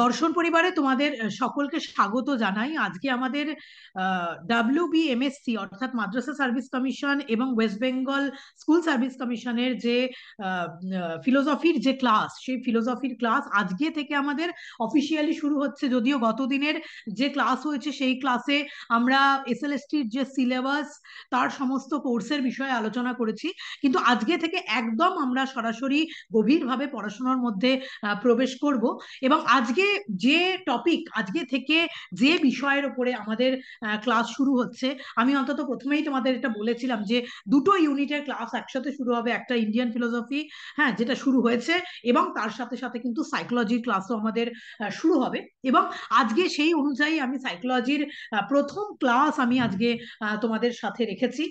দর্শন পরিবারে তোমাদের সকলকে স্বাগত জানাই আজকে আমাদের ডাব্লিউ বিএমএসসি অর্থাৎ মাদ্রাসা সার্ভিস কমিশন এবং ওয়েস্ট বেঙ্গল স্কুল সার্ভিস কমিশনের যে ফিলোসফির যে ক্লাস সেই ফিলোসফির ক্লাস আজকে থেকে আমাদের অফিসিয়ালি শুরু হচ্ছে যদিও গতদিনের যে ক্লাস হয়েছে সেই ক্লাসে আমরা এসএলএসটির যে সিলেবাস তার সমস্ত কোর্সের বিষয়ে আলোচনা করেছি কিন্তু আজকে থেকে একদম আমরা সরাসরি গভীরভাবে পড়াশোনার মধ্যে প্রবেশ করব এবং আজকে যে টপিক আজকে থেকে যে বিষয়ের ওপরে আমাদের ক্লাস শুরু হচ্ছে আমি অন্তত প্রথমেই তোমাদের এটা বলেছিলাম যে দুটো ইউনিটের ক্লাস একসাথে শুরু হবে একটা ইন্ডিয়ান ফিলোসফি হ্যাঁ যেটা শুরু হয়েছে এবং তার সাথে সাথে কিন্তু সাইকোলজির ক্লাসও আমাদের শুরু হবে এবং আজকে সেই অনুযায়ী আমি সাইকোলজির প্রথম ক্লাস আমি আজকে তোমাদের সাথে রেখেছি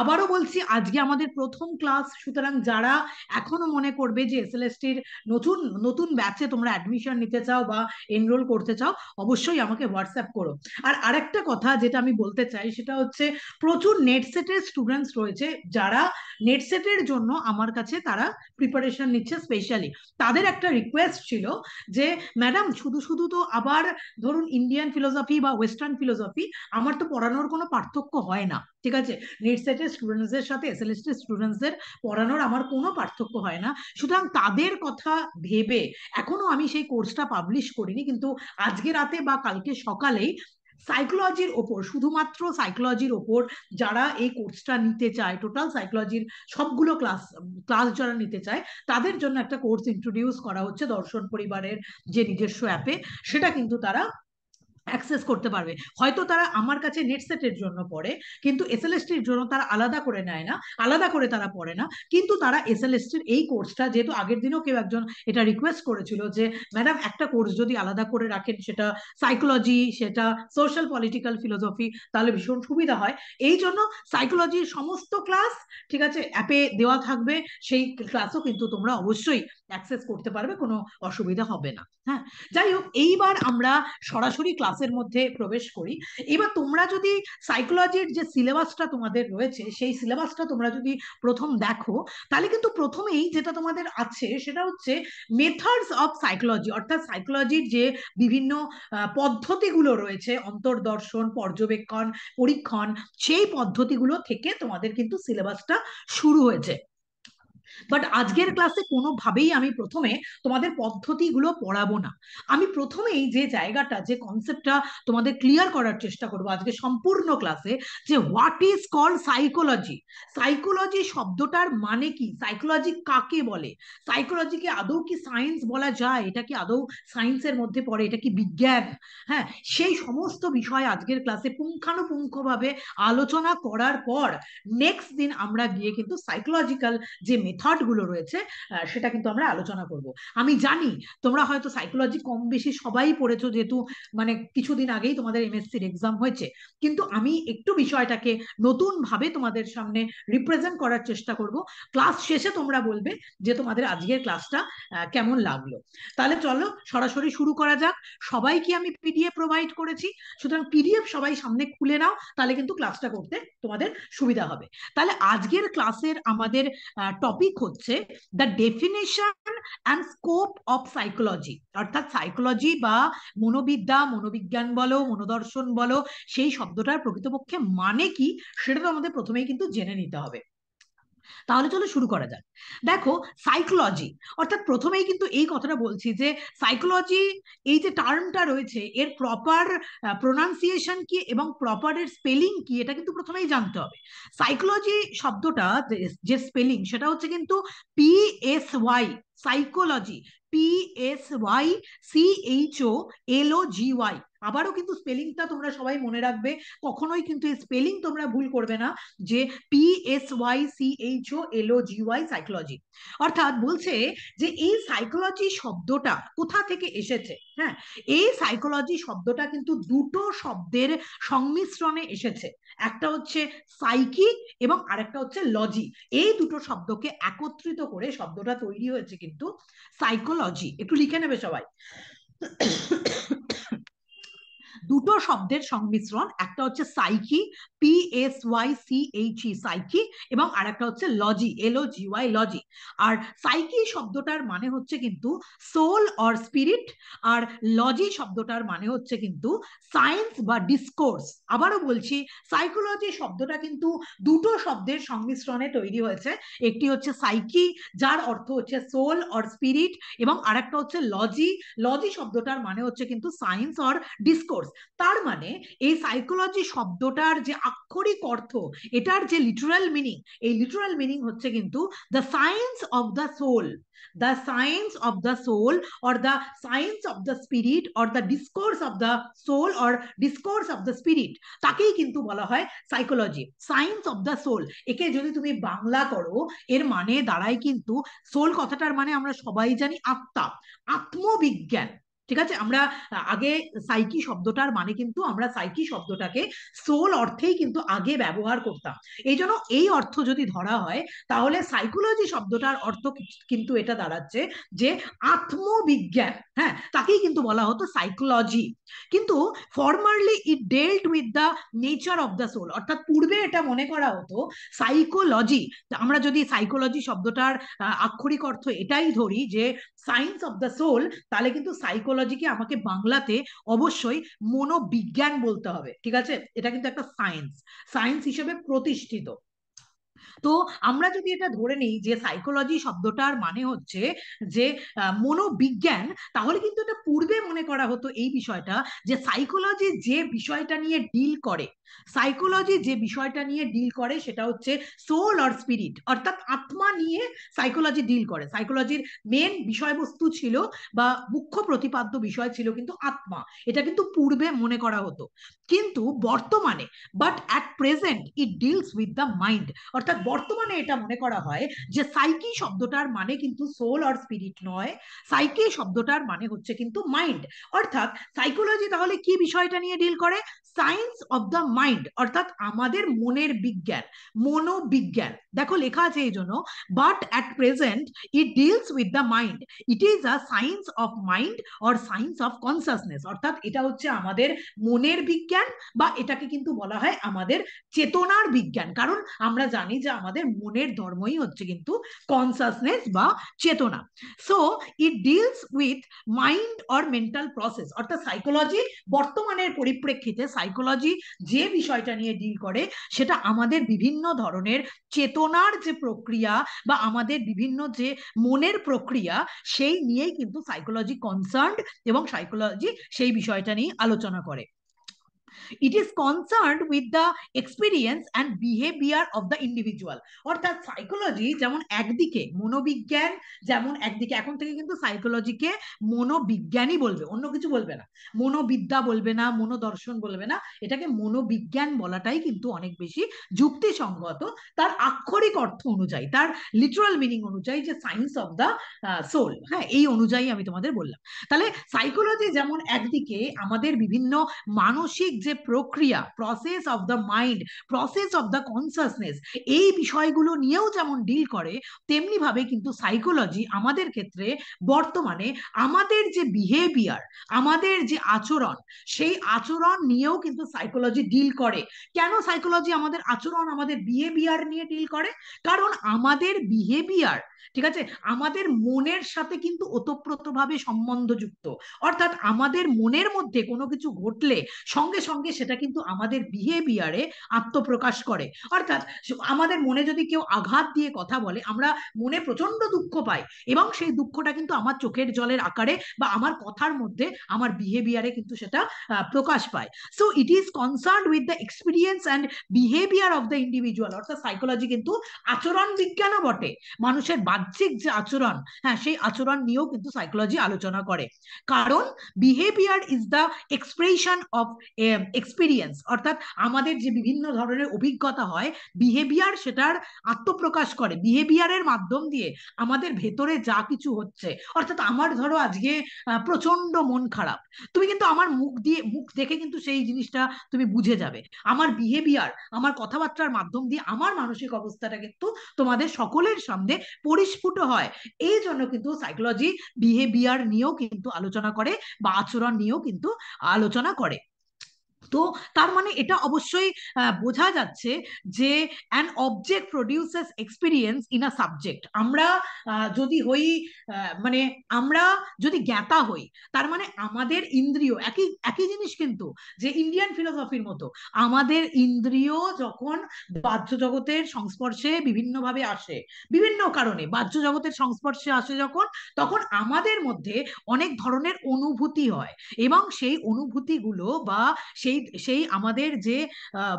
আবারও বলছি আজকে আমাদের প্রথম ক্লাস সুতরাং যারা এখনো মনে করবে যে এস এল নতুন নতুন ব্যাচে তোমরা অ্যাডমিশন নিতে নিতে চাও বা এনরোল করতে চাও অবশ্যই আমাকে হোয়াটসঅ্যাপ করো আর আরেকটা কথা যেটা আমি বলতে চাই সেটা হচ্ছে প্রচুর নেট সেটের স্টুডেন্টস রয়েছে যারা নেট সেটের জন্য আমার কাছে তারা প্রিপারেশন নিচ্ছে স্পেশালি তাদের একটা রিকোয়েস্ট ছিল যে ম্যাডাম শুধু শুধু তো আবার ধরুন ইন্ডিয়ান ফিলোসফি বা ওয়েস্টার্ন ফিলোসফি আমার তো পড়ানোর কোনো পার্থক্য হয় না ঠিক আছে নিট সেটের স্টুডেন্টসদের সাথে এস এল এসটি স্টুডেন্টসদের পড়ানোর আমার কোনো পার্থক্য হয় না সুতরাং তাদের কথা ভেবে এখনো আমি সেই কোর্সটা পাবলিশ করিনি কিন্তু আজকে রাতে বা কালকে সকালেই সাইকোলজির ওপর শুধুমাত্র সাইকোলজির ওপর যারা এই কোর্সটা নিতে চায় টোটাল সাইকোলজির সবগুলো ক্লাস ক্লাস যারা নিতে চায় তাদের জন্য একটা কোর্স ইন্ট্রোডিউস করা হচ্ছে দর্শন পরিবারের যে নিজস্ব অ্যাপে সেটা কিন্তু তারা অ্যাক্সেস করতে পারবে হয়তো তারা আমার কাছে নেট সেটের জন্য পড়ে কিন্তু এল জন্য তারা আলাদা করে নেয় না আলাদা করে তারা পড়ে না কিন্তু তারা এল এই কোর্সটা যেহেতু আগের দিনেও কেউ একজন এটা রিকোয়েস্ট করেছিল যে ম্যাডাম একটা কোর্স যদি আলাদা করে রাখেন সেটা সাইকোলজি সেটা সোশ্যাল পলিটিক্যাল ফিলোসফি তাহলে ভীষণ সুবিধা হয় এই জন্য সাইকোলজির সমস্ত ক্লাস ঠিক আছে অ্যাপে দেওয়া থাকবে সেই ক্লাসও কিন্তু তোমরা অবশ্যই অ্যাক্সেস করতে পারবে কোনো অসুবিধা হবে না হ্যাঁ যাই হোক এইবার আমরা সরাসরি ক্লাস ক্লাসের মধ্যে প্রবেশ করি এবার তোমরা যদি সাইকোলজির যে সিলেবাসটা তোমাদের রয়েছে সেই সিলেবাসটা তোমরা যদি প্রথম দেখো তাহলে কিন্তু প্রথমেই যেটা তোমাদের আছে সেটা হচ্ছে মেথডস অফ সাইকোলজি অর্থাৎ সাইকোলজির যে বিভিন্ন পদ্ধতিগুলো রয়েছে অন্তর্দর্শন পর্যবেক্ষণ পরীক্ষণ সেই পদ্ধতিগুলো থেকে তোমাদের কিন্তু সিলেবাসটা শুরু হয়েছে বাট আজকের ক্লাসে কোনোভাবেই আমি প্রথমে তোমাদের পদ্ধতিগুলো পড়াবো না আমি প্রথমেই যে জায়গাটা যে কনসেপ্টটা তোমাদের ক্লিয়ার করার চেষ্টা করবো আজকে সম্পূর্ণ ক্লাসে যে what is call psychology psychology শব্দটার মানে কি সাইকোলজি কাকে বলে সাইকোলজিকে আদৌ কি সায়েন্স বলা যায় এটা কি আদৌ সায়েন্সের মধ্যে পড়ে এটা কি বিজ্ঞান হ্যাঁ সেই সমস্ত বিষয় আজকের ক্লাসে পুঙ্খানুপুঙ্খভাবে আলোচনা করার পর নেক্সট দিন আমরা গিয়ে কিন্তু সাইকোলজিক্যাল যে মেথড থটগুলো রয়েছে সেটা কিন্তু আমরা আলোচনা করব আমি জানি তোমরা হয়তো সাইকোলজি কম বেশি সবাই পড়েছো যেহেতু মানে কিছুদিন আগেই তোমাদের এমএসসির এক্সাম হয়েছে কিন্তু আমি একটু বিষয়টাকে নতুনভাবে তোমাদের সামনে রিপ্রেজেন্ট করার চেষ্টা করব ক্লাস শেষে তোমরা বলবে যে তোমাদের আজকের ক্লাসটা কেমন লাগলো তাহলে চলো সরাসরি শুরু করা যাক সবাইকে আমি পিডিএফ প্রোভাইড করেছি সুতরাং পিডিএফ সবাই সামনে খুলে নাও তাহলে কিন্তু ক্লাসটা করতে তোমাদের সুবিধা হবে তাহলে আজকের ক্লাসের আমাদের টপিক হচ্ছে the definition and scope of psychology অর্থাৎ সাইকোলজি বা মনোবিদ্যা মনোবিজ্ঞান বলো মনোদর্শন বলো সেই শব্দটার প্রকৃতপক্ষে মানে কি সেটা তো আমাদের প্রথমেই কিন্তু জেনে নিতে হবে তাহলে চলো শুরু করা যাক দেখো সাইকোলজি অর্থাৎ প্রথমেই কিন্তু এই কথাটা বলছি যে সাইকোলজি এই যে টার্মটা রয়েছে এর প্রপার প্রোনাউন্সিয়েশন কি এবং প্রপার এর স্পেলিং কি এটা কিন্তু প্রথমেই জানতে হবে সাইকোলজি শব্দটা যে স্পেলিং সেটা হচ্ছে কিন্তু P S Y psychology P S Y C H O L O G Y আবারও কিন্তু স্পেলিংটা তোমরা সবাই মনে রাখবে কখনোই কিন্তু এই স্পেলিং তোমরা ভুল করবে না যে P S Y C H O L O G Y psychology অর্থাৎ বলছে যে এই সাইকোলজি শব্দটা কোথা থেকে এসেছে হ্যাঁ এই সাইকোলজি শব্দটা কিন্তু দুটো শব্দের সংমিশ্রণে এসেছে একটা হচ্ছে সাইকি এবং আরেকটা হচ্ছে লজি এই দুটো শব্দকে একত্রিত করে শব্দটা তৈরি হয়েছে কিন্তু সাইকোলজি একটু লিখে নেবে সবাই দুটো শব্দের সংমিশ্রণ একটা হচ্ছে psyche P S Y C H E psyche এবং আরেকটা হচ্ছে logy L O G Y logy আর সাইকি শব্দটার মানে হচ্ছে কিন্তু সোল অর স্পিরিট আর লজি শব্দটার মানে হচ্ছে কিন্তু সায়েন্স বা ডিসকোর্স আবারও বলছি সাইকোলজি শব্দটা কিন্তু দুটো শব্দের সংমিশ্রণে তৈরি হয়েছে একটি হচ্ছে সাইকি যার অর্থ হচ্ছে সোল অর স্পিরিট এবং আরেকটা হচ্ছে লজি লজি শব্দটার মানে হচ্ছে কিন্তু সায়েন্স অর ডিসকোর্স তার মানে এই সাইকোলজি শব্দটার যে আক্ষরিক অর্থ এটার যে লিটারাল মিনিং এই লিটারাল মিনিং হচ্ছে কিন্তু the science of the soul the science of the soul or the science of the spirit or the discourse of the soul or discourse of the spirit তাকেই কিন্তু বলা হয় psychology science of the soul একে যদি তুমি বাংলা করো এর মানে দাঁড়ায় কিন্তু সোল কথাটার মানে আমরা সবাই জানি আত্মা আত্মবিজ্ঞান ঠিক আছে আমরা আগে সাইকি শব্দটার মানে কিন্তু আমরা সাইকি শব্দটাকে সোল অর্থেই কিন্তু আগে ব্যবহার করতাম এই জন্য এই অর্থ যদি ধরা হয় তাহলে সাইকোলজি শব্দটার অর্থ কিন্তু এটা দাঁড়াচ্ছে যে আত্মবিজ্ঞান হ্যাঁ তাকেই কিন্তু বলা হতো সাইকোলজি কিন্তু formerly it dealt with the nature of the soul অর্থাৎ পূর্বে এটা মনে করা হতো সাইকোলজি আমরা যদি সাইকোলজি শব্দটার আক্ষরিক অর্থ এটাই ধরি যে সায়েন্স অফ দ্য সোল তাহলে কিন্তু সাইকোলজিকে আমাকে বাংলাতে অবশ্যই মনোবিজ্ঞান বলতে হবে ঠিক আছে এটা কিন্তু একটা সায়েন্স সায়েন্স হিসেবে প্রতিষ্ঠিত তো আমরা যদি এটা ধরে নিই যে সাইকোলজি শব্দটার মানে হচ্ছে যে মনোবিজ্ঞান তাহলে কিন্তু এটা পূর্বে মনে করা হতো এই বিষয়টা যে সাইকোলজি যে বিষয়টা নিয়ে ডিল করে সাইকোলজি যে বিষয়টা নিয়ে ডিল করে সেটা হচ্ছে সোল অর স্পিরিট অর্থাৎ আত্মা নিয়ে সাইকোলজি ডিল করে সাইকোলজির মেন বিষয়বস্তু ছিল বা মুখ্য প্রতিপাদ্য বিষয় ছিল কিন্তু আত্মা এটা কিন্তু পূর্বে মনে করা হতো কিন্তু বর্তমানে but at present it deals with the mind অর্থাৎ বর্তমানে এটা মনে করা হয় যে সাইকি শব্দটার মানে কিন্তু সোল অর স্পিরিট নয় সাইকি শব্দটার মানে হচ্ছে কিন্তু মাইন্ড অর্থাৎ সাইকোলজি তাহলে কি বিষয়টা নিয়ে ডিল করে সায়েন্স অব দ্য মাইন্ড অর্থাৎ আমাদের মনের বিজ্ঞান মনোবিজ্ঞান দেখো লেখা আছে এই জন্য but at present it deals with the mind it is a science of mind or science of consciousness অর্থাৎ এটা হচ্ছে আমাদের মনের বিজ্ঞান বা এটাকে কিন্তু বলা হয় আমাদের চেতনার বিজ্ঞান কারণ আমরা জানি যে আমাদের মনের ধর্মই হচ্ছে কিন্তু কনসাসনেস বা চেতনা so it deals with mind or mental process অর্থাৎ সাইকোলজি বর্তমানের পরিপ্রেক্ষিতে সাইকোলজি যে বিষয়টা নিয়ে ডিল করে সেটা আমাদের বিভিন্ন ধরনের চেতনার যে প্রক্রিয়া বা আমাদের বিভিন্ন যে মনের প্রক্রিয়া সেই নিয়েই কিন্তু সাইকোলজি কনসার্ন এবং সাইকোলজি সেই বিষয়টা নিয়ে আলোচনা করে it is concern with the experience and behaviour of the individual অর্থাৎ সাইকোলজি যেমন একদিকে মনোবিজ্ঞান যেমন একদিকে এখন থেকে কিন্তু সাইকোলজিকে মনোবিজ্ঞানই বলবে অন্য কিছু বলবে না মনোবিদ্যা বলবে না মনোদর্শন বলবে না এটাকে মনোবিজ্ঞান বলাটাই কিন্তু অনেক বেশি যুক্তিসঙ্গত তার আক্ষরিক অর্থ অনুযায়ী তার লিটারাল মিনিং অনুযায়ী যে সায়েন্স অফ দ্য সোল হ্যাঁ এই অনুযায়ী আমি তোমাদের বললাম তাহলে সাইকোলজি যেমন একদিকে আমাদের বিভিন্ন মানসিক যে যে প্রক্রিয়া process of the mind process of the consciousness এই বিষয়গুলো নিয়েও যেমন ডিল করে তেমনিভাবে কিন্তু সাইকোলজি আমাদের ক্ষেত্রে বর্তমানে আমাদের যে বিহেভিয়ার আমাদের যে আচরণ সেই আচরণ নিয়েও কিন্তু সাইকোলজি ডিল করে কেন সাইকোলজি আমাদের আচরণ আমাদের বিহেভিয়ার নিয়ে ডিল করে কারণ আমাদের বিহেভিয়ার ঠিক আছে আমাদের মনের সাথে কিন্তু ওতপ্রোতভাবে সম্বন্ধযুক্ত অর্থাৎ আমাদের মনের মধ্যে কোনো কিছু ঘটলে সঙ্গে সঙ্গে সেটা কিন্তু আমাদের বিহেভিয়ারে আত্মপ্রকাশ করে অর্থাৎ আমাদের মনে যদি কেউ আঘাত দিয়ে কথা বলে আমরা মনে প্রচন্ড দুঃখ পাই এবং সেই দুঃখটা কিন্তু আমার চোখের জলের আকারে বা আমার কথার মধ্যে আমার বিহেভিয়ারে কিন্তু সেটা প্রকাশ পায় so it is concern with the experience and behaviour of the individual অর্থাৎ সাইকোলজি কিন্তু আচরণ বিজ্ঞানও বটে মানুষের বাহ্যিক যে আচরণ হ্যাঁ সেই আচরণ নিয়েও কিন্তু সাইকোলজি আলোচনা করে কারণ behaviour is the expression of experience অর্থাৎ আমাদের যে বিভিন্ন ধরনের অভিজ্ঞতা হয় বিহেভিয়ার সেটার আত্মপ্রকাশ করে বিহেভিয়ারের মাধ্যম দিয়ে আমাদের ভেতরে যা কিছু হচ্ছে অর্থাৎ আমার ধরো আজকে প্রচন্ড মন খারাপ তুমি কিন্তু আমার মুখ দিয়ে মুখ দেখে কিন্তু সেই জিনিসটা তুমি বুঝে যাবে আমার বিহেভিয়ার আমার কথাবার্তার মাধ্যম দিয়ে আমার মানসিক অবস্থাটা কিন্তু তোমাদের সকলের সামনে পরিস্ফুট হয় এই জন্য কিন্তু সাইকোলজি বিহেভিয়ার নিয়েও কিন্তু আলোচনা করে বা আচরণ নিয়েও কিন্তু আলোচনা করে তো তার মানে এটা অবশ্যই বোঝা যাচ্ছে যে an object produces experience in a subject আমরা যদি হই মানে আমরা যদি জ্ঞাতা হই তার মানে আমাদের ইন্দ্রিয় একই একই জিনিস কিন্তু যে ইন্ডিয়ান ফিলোসফির মতো আমাদের ইন্দ্রিয় যখন বাহ্য জগতের সংস্পর্শে বিভিন্নভাবে আসে বিভিন্ন কারণে বাহ্য জগতের সংস্পর্শে আসে যখন তখন আমাদের মধ্যে অনেক ধরনের অনুভূতি হয় এবং সেই অনুভূতিগুলো বা সেই সেই সেই আমাদের যে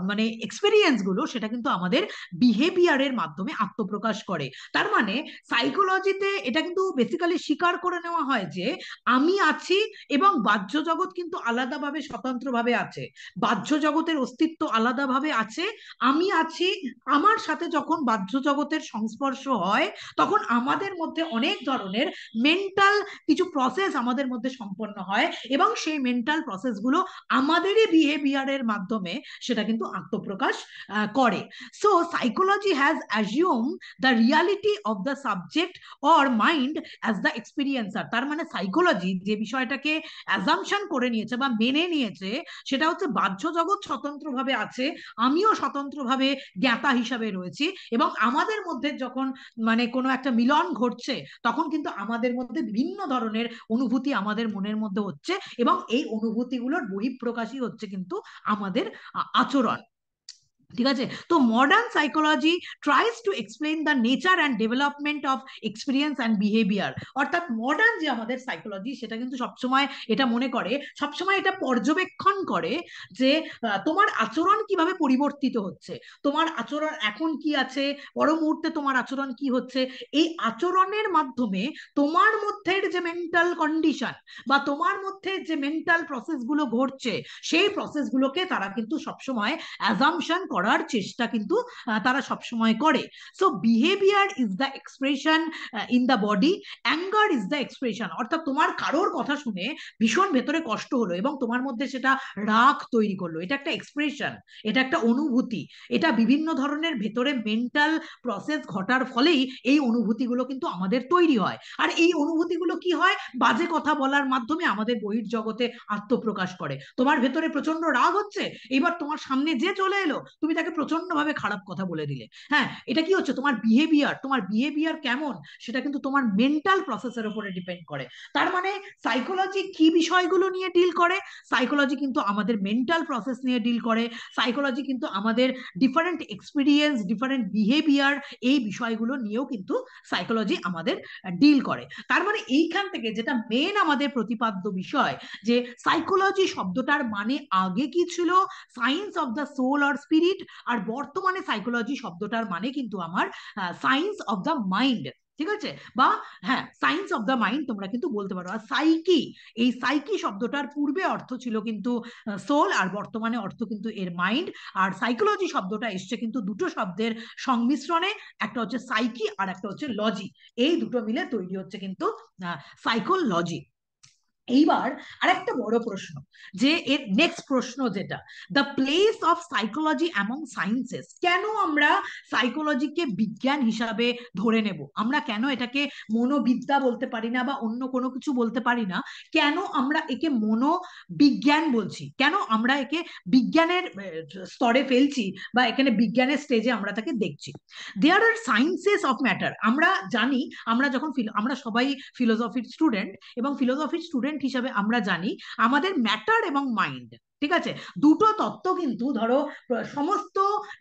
মানে এক্সপিরিয়েন্স গুলো সেটা কিন্তু আমাদের বিহেভিয়ারের মাধ্যমে আত্মপ্রকাশ করে তার মানে সাইকোলজিতে এটা কিন্তু বেসিক্যালি স্বীকার করে নেওয়া হয় যে আমি আছি এবং বাহ্য জগৎ কিন্তু আলাদাভাবে স্বতন্ত্রভাবে আছে বাহ্য জগতের অস্তিত্ব আলাদাভাবে আছে আমি আছি আমার সাথে যখন বাহ্য জগতের সংস্পর্শ হয় তখন আমাদের মধ্যে অনেক ধরনের মেন্টাল কিছু প্রসেস আমাদের মধ্যে সম্পন্ন হয় এবং সেই মেন্টাল প্রসেসগুলো আমাদেরই বিহেভ বিহেভিয়ার এর মাধ্যমে সেটা কিন্তু আত্মপ্রকাশ করে so psychology has assume the reality of the subject or mind as the experiencer তার মানে সাইকোলজি যে বিষয়টাকে অ্যাজামশন করে নিয়েছে বা মেনে নিয়েছে সেটা হচ্ছে বাহ্য জগৎ স্বতন্ত্রভাবে আছে আমিও স্বতন্ত্রভাবে জ্ঞাতা হিসাবে রয়েছি এবং আমাদের মধ্যে যখন মানে কোনো একটা মিলন ঘটছে তখন কিন্তু আমাদের মধ্যে বিভিন্ন ধরনের অনুভূতি আমাদের মনের মধ্যে হচ্ছে এবং এই অনুভূতিগুলোর বহিঃপ্রকাশই হচ্ছে কিন্তু কিন্তু আমাদের আচরণ ঠিক আছে তো modern psychology tries to explain the nature and development of experience and behaviour অর্থাৎ মডার্ন যে আমাদের সাইকোলজি সেটা কিন্তু সবসময় এটা মনে করে সবসময় এটা পর্যবেক্ষণ করে যে তোমার আচরণ কিভাবে পরিবর্তিত হচ্ছে তোমার আচরণ এখন কি আছে পর মুহূর্তে তোমার আচরণ কি হচ্ছে এই আচরণের মাধ্যমে তোমার মধ্যের যে মেন্টাল কন্ডিশন বা তোমার মধ্যে যে মেন্টাল প্রসেসগুলো ঘটছে সেই প্রসেসগুলোকে তারা কিন্তু সবসময় অ্যাজামশন করে করার চেষ্টা কিন্তু তারা সবসময় করে so behaviour is the expression in the body anger is the expression অর্থাৎ তোমার কারোর কথা শুনে ভীষণ ভেতরে কষ্ট হলো এবং তোমার মধ্যে সেটা রাগ তৈরি করলো এটা একটা এক্সপ্রেশন এটা একটা অনুভূতি এটা বিভিন্ন ধরনের ভেতরে মেন্টাল প্রসেস ঘটার ফলেই এই অনুভূতিগুলো কিন্তু আমাদের তৈরি হয় আর এই অনুভূতিগুলো কি হয় বাজে কথা বলার মাধ্যমে আমাদের বহির জগতে আত্মপ্রকাশ করে তোমার ভেতরে প্রচন্ড রাগ হচ্ছে এবার তোমার সামনে যে চলে এলো তুমি তাকে ভাবে খারাপ কথা বলে দিলে হ্যাঁ এটা কি হচ্ছে তোমার বিহেভিয়ার তোমার বিহেভিয়ার কেমন সেটা কিন্তু তোমার মেন্টাল প্রসেসের উপরে ডিপেন্ড করে তার মানে সাইকোলজি কি বিষয়গুলো নিয়ে ডিল করে সাইকোলজি কিন্তু আমাদের মেন্টাল প্রসেস নিয়ে ডিল করে সাইকোলজি কিন্তু আমাদের ডিফারেন্ট এক্সপিরিয়েন্স ডিফারেন্ট বিহেভিয়ার এই বিষয়গুলো নিয়েও কিন্তু সাইকোলজি আমাদের ডিল করে তার মানে এইখান থেকে যেটা মেন আমাদের প্রতিপাদ্য বিষয় যে সাইকোলজি শব্দটার মানে আগে কি ছিল science of the soul or spirit mind আর বর্তমানে সাইকোলজি শব্দটার মানে কিন্তু আমার সায়েন্স অফ দ্য মাইন্ড ঠিক আছে বা হ্যাঁ সায়েন্স অফ দ্য মাইন্ড তোমরা কিন্তু বলতে পারো আর সাইকি এই সাইকি শব্দটার পূর্বে অর্থ ছিল কিন্তু সোল আর বর্তমানে অর্থ কিন্তু এর মাইন্ড আর সাইকোলজি শব্দটা এসছে কিন্তু দুটো শব্দের সংমিশ্রণে একটা হচ্ছে সাইকি আর একটা হচ্ছে লজি এই দুটো মিলে তৈরি হচ্ছে কিন্তু সাইকোলজি এইবার আর একটা বড় প্রশ্ন যে এর নেক্সট প্রশ্ন যেটা the place of psychology among sciences কেন আমরা সাইকোলজিকে বিজ্ঞান হিসাবে ধরে নেব আমরা কেন এটাকে মনোবিদ্যা বলতে পারি না বা অন্য কোনো কিছু বলতে পারি না কেন আমরা একে মনোবিজ্ঞান বলছি কেন আমরা একে বিজ্ঞানের স্তরে ফেলছি বা এখানে বিজ্ঞানের স্টেজে আমরা তাকে দেখছি there are sciences of matter আমরা জানি আমরা যখন আমরা সবাই ফিলোসফির স্টুডেন্ট এবং ফিলোসফির স্টুডেন্ট হিসাবে আমরা জানি আমাদের ম্যাটার এবং মাইন্ড ঠিক আছে দুটো তত্ত্ব কিন্তু ধরো সমস্ত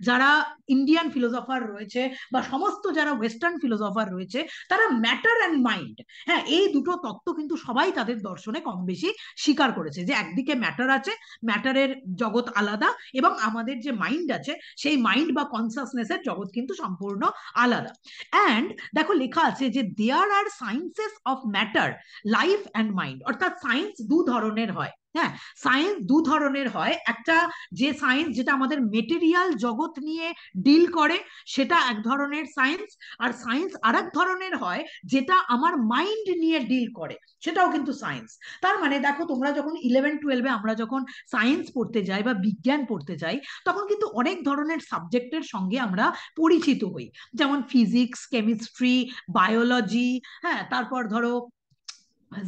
যারা ইন্ডিয়ান ফিলোসফার রয়েছে বা সমস্ত যারা ওয়েস্টার্ন ফিলোসফার রয়েছে তারা ম্যাটার অ্যান্ড মাইন্ড হ্যাঁ এই দুটো তত্ত্ব কিন্তু সবাই তাদের দর্শনে কম বেশি স্বীকার করেছে যে একদিকে ম্যাটার আছে ম্যাটারের জগৎ আলাদা এবং আমাদের যে মাইন্ড আছে সেই মাইন্ড বা কনসাসনেসের জগৎ কিন্তু সম্পূর্ণ আলাদা অ্যান্ড দেখো লেখা আছে যে there are sciences of matter life and mind অর্থাৎ সায়েন্স দু ধরনের হয় হ্যাঁ সায়েন্স দু ধরনের হয় একটা যে সায়েন্স যেটা আমাদের মেটেরিয়াল জগৎ নিয়ে ডিল করে সেটা এক ধরনের সায়েন্স আর সায়েন্স আর এক ধরনের হয় যেটা আমার মাইন্ড নিয়ে ডিল করে সেটাও কিন্তু সায়েন্স তার মানে দেখো তোমরা যখন ইলেভেন টুয়েলভে আমরা যখন সায়েন্স পড়তে যাই বা বিজ্ঞান পড়তে যাই তখন কিন্তু অনেক ধরনের সাবজেক্টের সঙ্গে আমরা পরিচিত হই যেমন ফিজিক্স কেমিস্ট্রি বায়োলজি হ্যাঁ তারপর ধরো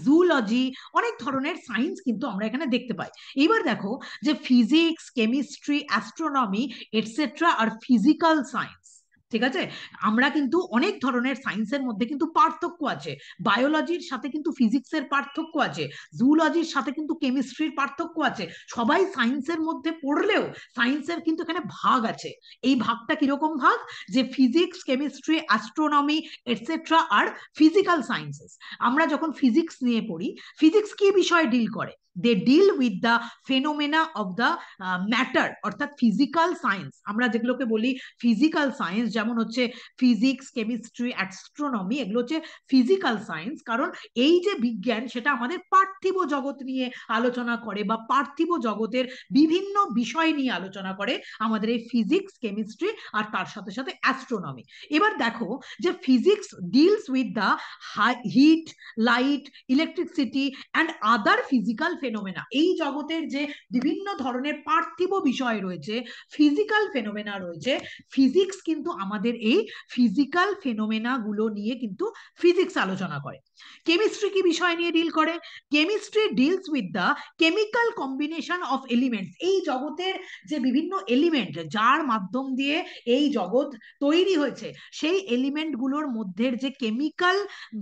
জুলজি অনেক ধরনের সায়েন্স কিন্তু আমরা এখানে দেখতে পাই এবার দেখো যে ফিজিক্স কেমিস্ট্রি অ্যাস্ট্রোনমি এটসেট্রা আর ফিজিক্যাল সায়েন্স ঠিক আছে আমরা কিন্তু অনেক ধরনের সায়েন্সের মধ্যে কিন্তু পার্থক্য আছে বায়োলজির সাথে কিন্তু ফিজিক্সের পার্থক্য আছে জুলজির সাথে কিন্তু কেমিস্ট্রির পার্থক্য আছে সবাই সায়েন্সের মধ্যে পড়লেও সায়েন্সের কিন্তু এখানে ভাগ আছে এই ভাগটা কিরকম ভাগ যে ফিজিক্স কেমিস্ট্রি অ্যাস্ট্রোনমি এটসেট্রা আর ফিজিক্যাল সায়েন্সেস আমরা যখন ফিজিক্স নিয়ে পড়ি ফিজিক্স কি বিষয়ে ডিল করে they deal with the phenomena of the matter অর্থাৎ ফিজিক্যাল সায়েন্স আমরা যেগুলোকে বলি ফিজিক্যাল সায়েন্স যেমন হচ্ছে ফিজিক্স কেমিস্ট্রি অ্যাস্ট্রোনমি এগুলো হচ্ছে ফিজিক্যাল সায়েন্স কারণ এই যে বিজ্ঞান সেটা আমাদের পার্থিব জগৎ নিয়ে আলোচনা করে বা পার্থিব জগতের বিভিন্ন বিষয় নিয়ে আলোচনা করে আমাদের এই ফিজিক্স কেমিস্ট্রি আর তার সাথে সাথে অ্যাস্ট্রোনমি এবার দেখো যে physics deals with the heat light electricity and other physical phenomena এই জগতের যে বিভিন্ন ধরনের পার্থিব বিষয় রয়েছে ফিজিক্যাল ফেনোমেনা রয়েছে ফিজিক্স কিন্তু আমাদের এই ফিজিক্যাল ফেনোমেনা গুলো নিয়ে কিন্তু ফিজিক্স আলোচনা করে কেমিস্ট্রি কি বিষয় নিয়ে ডিল করে chemistry deals with the chemical combination of elements এই জগতের যে বিভিন্ন এলিমেন্ট যার মাধ্যম দিয়ে এই জগৎ তৈরি হয়েছে সেই এলিমেন্টগুলোর মধ্যে যে কেমিক্যাল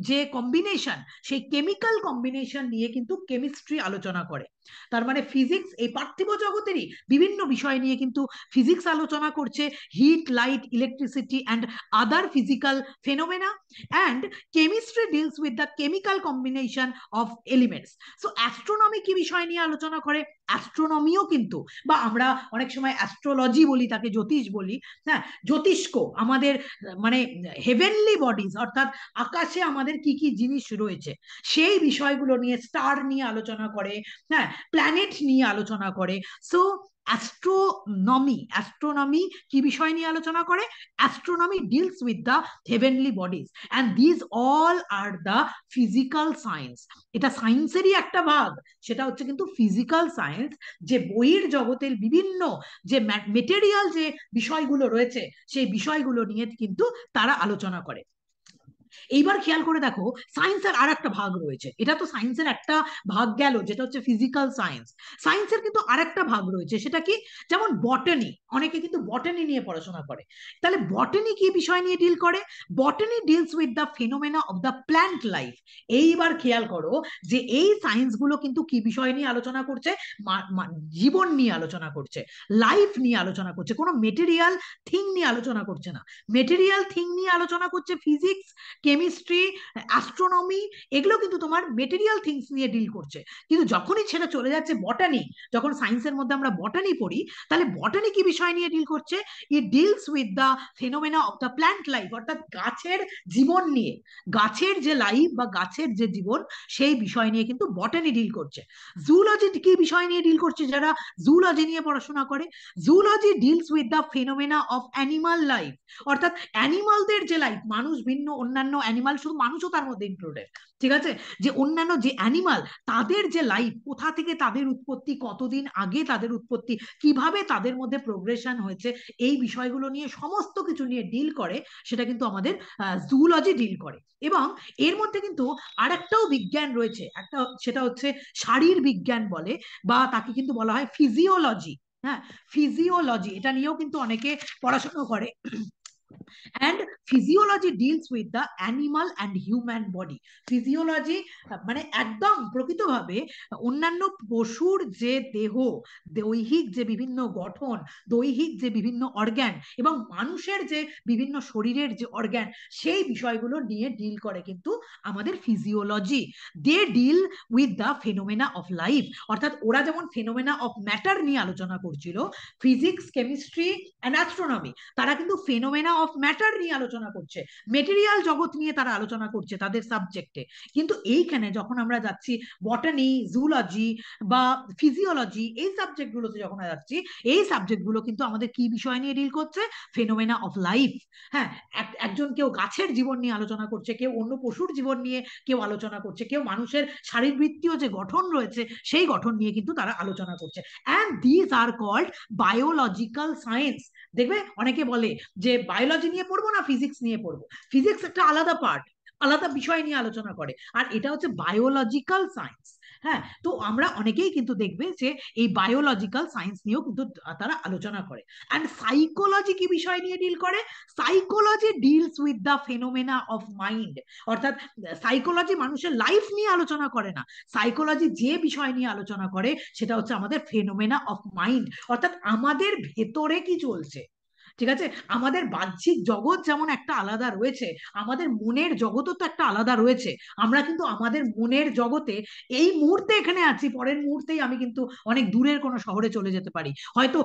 যে কম্বিনেশন সেই কেমিক্যাল কম্বিনেশন নিয়ে কিন্তু কেমিস্ট্রি আলোচনা আলোচনা করে তার মানে ফিজিক্স এই পার্থিব জগতেরই বিভিন্ন বিষয় নিয়ে কিন্তু ফিজিক্স আলোচনা করছে heat light electricity and other physical phenomena and chemistry deals with the chemical combination of elements so astronomy কি বিষয় নিয়ে আলোচনা করে অ্যাস্ট্রোনমিও কিন্তু বা আমরা অনেক সময় অ্যাস্ট্রোলজি বলি তাকে জ্যোতিষ বলি হ্যাঁ জ্যোতিষ্ক আমাদের মানে হেভেনলি বডিজ অর্থাৎ আকাশে আমাদের কি কি জিনিস রয়েছে সেই বিষয়গুলো নিয়ে স্টার নিয়ে আলোচনা করে হ্যাঁ প্ল্যানেট নিয়ে আলোচনা করে সো অ্যাস্ট্রোনমি অ্যাস্ট্রোনমি কি বিষয় নিয়ে আলোচনা করে astronomy deals with the heavenly bodies and these all are the physical science এটা সায়েন্সেরই একটা ভাগ সেটা হচ্ছে কিন্তু ফিজিক্যাল সায়েন্স যে বইয়ের জগতের বিভিন্ন যে মেটেরিয়াল যে বিষয়গুলো রয়েছে সেই বিষয়গুলো নিয়ে কিন্তু তারা আলোচনা করে এইবার খেয়াল করে দেখো সায়েন্সের আর একটা ভাগ রয়েছে এটা তো সায়েন্সের একটা ভাগ গেল যেটা হচ্ছে ফিজিক্যাল সায়েন্স সায়েন্সের কিন্তু আর একটা ভাগ রয়েছে সেটা কি যেমন বটানি অনেকে কিন্তু বটানি নিয়ে পড়াশোনা করে তাহলে বটানি কি বিষয় নিয়ে ডিল করে botany deals with the phenomena of the plant life এইবার খেয়াল করো যে এই সায়েন্সগুলো কিন্তু কি বিষয় নিয়ে আলোচনা করছে জীবন নিয়ে আলোচনা করছে লাইফ নিয়ে আলোচনা করছে কোনো মেটেরিয়াল থিং নিয়ে আলোচনা করছে না মেটেরিয়াল থিং নিয়ে আলোচনা করছে ফিজিক্স কেমিস্ট্রি অ্যাস্ট্রোনমি এগুলো কিন্তু তোমার মেটেরিয়াল থিংস নিয়ে ডিল করছে কিন্তু যখনই সেটা চলে যাচ্ছে বটানি যখন সায়েন্সের মধ্যে আমরা বটানি পড়ি তাহলে বটানি কি বিষয় নিয়ে ডিল করছে it deals with the phenomena of the plant life অর্থাৎ গাছের জীবন নিয়ে গাছের যে লাইফ বা গাছের যে জীবন সেই বিষয় নিয়ে কিন্তু বটানি ডিল করছে জুলজি কি বিষয় নিয়ে ডিল করছে যারা জুলজি নিয়ে পড়াশোনা করে zoology deals with the phenomena of animal life অর্থাৎ অ্যানিমালদের যে লাইফ মানুষ ভিন্ন অন্যান্য অন্যান্য অ্যানিমাল শুধু মানুষও তার মধ্যে ইনক্লুডেড ঠিক আছে যে অন্যান্য যে অ্যানিমাল তাদের যে লাইফ কোথা থেকে তাদের উৎপত্তি কতদিন আগে তাদের উৎপত্তি কিভাবে তাদের মধ্যে প্রোগ্রেশন হয়েছে এই বিষয়গুলো নিয়ে সমস্ত কিছু নিয়ে ডিল করে সেটা কিন্তু আমাদের জুলজি ডিল করে এবং এর মধ্যে কিন্তু আর একটাও বিজ্ঞান রয়েছে একটা সেটা হচ্ছে শারীর বিজ্ঞান বলে বা তাকে কিন্তু বলা হয় ফিজিওলজি হ্যাঁ ফিজিওলজি এটা নিয়েও কিন্তু অনেকে পড়াশুনো করে and physiology deals with the animal and human body physiology মানে একদম প্রকৃতভাবে অন্যান্য পশুর যে দেহ দৈহিক যে বিভিন্ন গঠন দৈহিক যে বিভিন্ন অর্গ্যান এবং মানুষের যে বিভিন্ন শরীরের যে অর্গ্যান সেই বিষয়গুলো নিয়ে ডিল করে কিন্তু আমাদের physiology they deal with the phenomena of life অর্থাৎ ওরা যেমন ফেনোমেনা অফ ম্যাটার নিয়ে আলোচনা করছিল ফিজিক্স কেমিস্ট্রি অ্যান্ড অ্যাস্ট্রোনমি তারা কিন্তু ফেনোমেনা অফ ম্যাটার নিয়ে আলোচনা করছে মেটেরিয়াল জগৎ নিয়ে তারা আলোচনা করছে তাদের সাবজেক্টে কিন্তু এইখানে যখন আমরা যাচ্ছি বটানি জুলজি বা ফিজিওলজি এই সাবজেক্টগুলোতে যখন যাচ্ছি এই সাবজেক্টগুলো কিন্তু আমাদের কি বিষয় নিয়ে ডিল করছে ফেনোমেনা অফ লাইফ হ্যাঁ একজন কেউ গাছের জীবন নিয়ে আলোচনা করছে কেউ অন্য পশুর জীবন নিয়ে কেউ আলোচনা করছে কেউ মানুষের শারীরবৃত্তীয় যে গঠন রয়েছে সেই গঠন নিয়ে কিন্তু তারা আলোচনা করছে and these are called biological science দেখবে অনেকে বলে যে বায়োলজি নিয়ে পড়বো না ফিজিক্স নিয়ে পড়বো ফিজিক্স একটা আলাদা পার্ট আলাদা বিষয় নিয়ে আলোচনা করে আর এটা হচ্ছে বায়োলজিক্যাল সায়েন্স হ্যাঁ তো আমরা অনেকেই কিন্তু দেখবে যে এই বায়োলজিক্যাল সায়েন্স নিয়েও কিন্তু তারা আলোচনা করে অ্যান্ড সাইকোলজি কি বিষয় নিয়ে ডিল করে psychology deals with the phenomena of mind অর্থাৎ সাইকোলজি মানুষের লাইফ নিয়ে আলোচনা করে না সাইকোলজি যে বিষয় নিয়ে আলোচনা করে সেটা হচ্ছে আমাদের ফেনোমেনা অফ মাইন্ড অর্থাৎ আমাদের ভেতরে কি চলছে ঠিক আছে আমাদের বাহ্যিক জগৎ যেমন একটা আলাদা রয়েছে আমাদের মনের জগতও তো একটা আলাদা রয়েছে আমরা কিন্তু আমাদের মনের জগতে এই মুহূর্তে এখানে আছি পরের মুহূর্তেই আমি কিন্তু অনেক দূরের কোনো শহরে চলে যেতে পারি হয়তো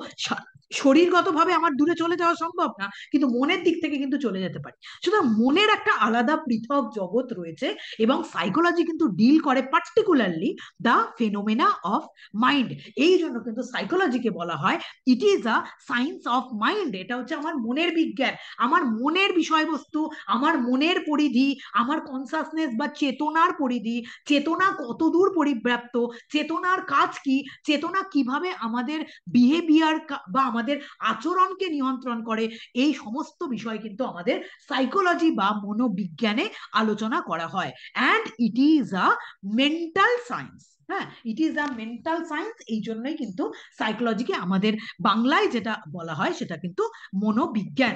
শরীরগতভাবে আমার দূরে চলে যাওয়া সম্ভব না কিন্তু মনের দিক থেকে কিন্তু চলে যেতে পারি সুতরাং মনের একটা আলাদা পৃথক জগৎ রয়েছে এবং সাইকোলজি কিন্তু ডিল করে particularly the phenomena of mind এই জন্য কিন্তু সাইকোলজিকে বলা হয় it is a science of mind এটা হচ্ছে আমার মনের বিজ্ঞান আমার মনের বিষয়বস্তু আমার মনের পরিধি আমার কনসাসনেস বা চেতনার পরিধি চেতনা কতদূর পরিব্যাপ্ত চেতনার কাজ কি চেতনা কিভাবে আমাদের বিহেভিয়ার বা আমাদের আচরণকে নিয়ন্ত্রণ করে এই সমস্ত বিষয় কিন্তু আমাদের সাইকোলজি বা মনোবিজ্ঞানে আলোচনা করা হয় and it is a mental science হ্যাঁ it is a mental science এই জন্যই কিন্তু সাইকোলজিকে আমাদের বাংলায় যেটা বলা হয় সেটা কিন্তু মনোবিজ্ঞান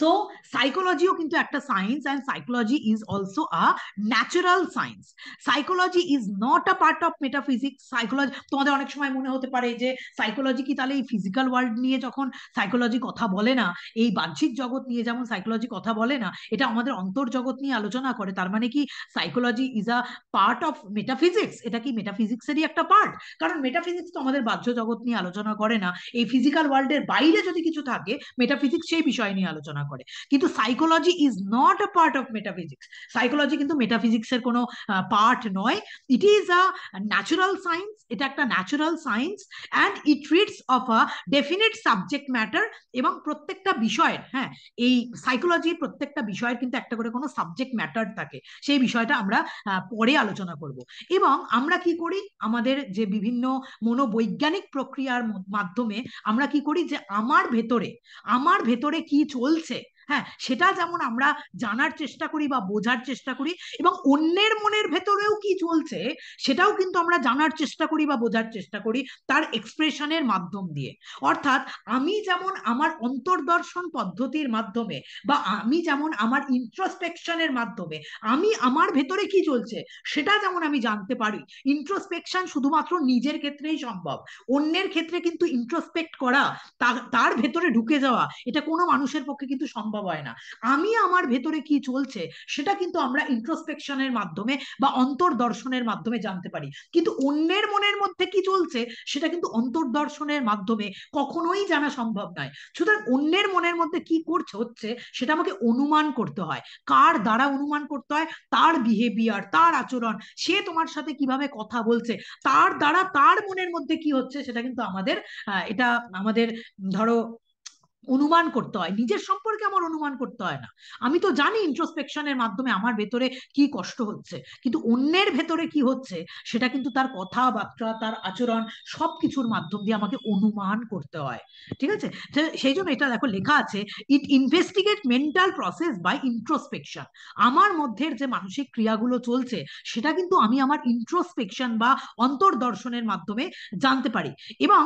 সো সাইকোলজিও কিন্তু একটা science and psychology is also a natural science psychology is not a part of metaphysics psychology তোমাদের অনেক সময় মনে হতে পারে যে সাইকোলজি কি তাহলে এই ফিজিক্যাল ওয়ার্ল্ড নিয়ে যখন সাইকোলজি কথা বলে না এই বাহ্যিক জগৎ নিয়ে যেমন সাইকোলজি কথা বলে না এটা আমাদের অন্তর্জগৎ নিয়ে আলোচনা করে তার মানে কি psychology is a part of metaphysics এটা কি মেটাফিজিক্সেরই একটা পার্ট কারণ মেটাফিজিক্স তো আমাদের বাহ্য জগৎ নিয়ে আলোচনা করে না এই ফিজিক্যাল ওয়ার্ল্ডের বাইরে যদি কিছু থাকে মেটাফিজিক্স সেই বিষয় নিয়ে আলোচনা করে কিন্তু psychology is not a part of metaphysics psychology কিন্তু মেটাফিজিক্স এর কোনো পার্ট নয় it is a natural science এটা একটা natural science and it treats of a definite subject matter এবং প্রত্যেকটা বিষয়ের হ্যাঁ এই সাইকোলজি প্রত্যেকটা বিষয়ের কিন্তু একটা করে কোনো সাবজেক্ট ম্যাটার থাকে সেই বিষয়টা আমরা পরে আলোচনা করব এবং আমরা কি করি আমাদের যে বিভিন্ন মনোবৈজ্ঞানিক প্রক্রিয়ার মাধ্যমে আমরা কি করি যে আমার ভেতরে আমার ভেতরে কি চলছে হ্যাঁ সেটা যেমন আমরা জানার চেষ্টা করি বা বোঝার চেষ্টা করি এবং অন্যের মনের ভেতরেও কি চলছে সেটাও কিন্তু আমরা জানার চেষ্টা করি বা বোঝার চেষ্টা করি তার এক্সপ্রেশনের মাধ্যম দিয়ে অর্থাৎ আমি যেমন আমার অন্তর্দর্শন পদ্ধতির মাধ্যমে বা আমি যেমন আমার ইন্ট্রোস্পেকশনের মাধ্যমে আমি আমার ভেতরে কি চলছে সেটা যেমন আমি জানতে পারি ইন্ট্রোস্পেকশন শুধুমাত্র নিজের ক্ষেত্রেই সম্ভব অন্যের ক্ষেত্রে কিন্তু ইন্ট্রোস্পেক্ট করা তার ভেতরে ঢুকে যাওয়া এটা কোনো মানুষের পক্ষে কিন্তু সম্ভব সম্ভব হয় না আমি আমার ভেতরে কি চলছে সেটা কিন্তু আমরা ইন্ট্রোস্পেকশনের মাধ্যমে বা অন্তর্দর্শনের মাধ্যমে জানতে পারি কিন্তু অন্যের মনের মধ্যে কি চলছে সেটা কিন্তু অন্তর্দর্শনের মাধ্যমে কখনোই জানা সম্ভব নয় সুতরাং অন্যের মনের মধ্যে কি করছে হচ্ছে সেটা আমাকে অনুমান করতে হয় কার দ্বারা অনুমান করতে হয় তার বিহেভিয়ার তার আচরণ সে তোমার সাথে কিভাবে কথা বলছে তার দ্বারা তার মনের মধ্যে কি হচ্ছে সেটা কিন্তু আমাদের এটা আমাদের ধরো অনুমান করতে হয় নিজের সম্পর্কে আমার অনুমান করতে হয় না আমি তো জানি ইন্ট্রোস্পেকশনের মাধ্যমে আমার ভেতরে কি কষ্ট হচ্ছে কিন্তু অন্যের ভেতরে কি হচ্ছে সেটা কিন্তু তার কথাবার্তা তার আচরণ সব কিছুর মাধ্যম দিয়ে আমাকে অনুমান করতে হয় ঠিক আছে সেই জন্য এটা দেখো লেখা আছে it investigate mental process by introspection আমার মধ্যের যে মানসিক ক্রিয়াগুলো চলছে সেটা কিন্তু আমি আমার ইন্ট্রোস্পেকশন বা অন্তর্দর্শনের মাধ্যমে জানতে পারি এবং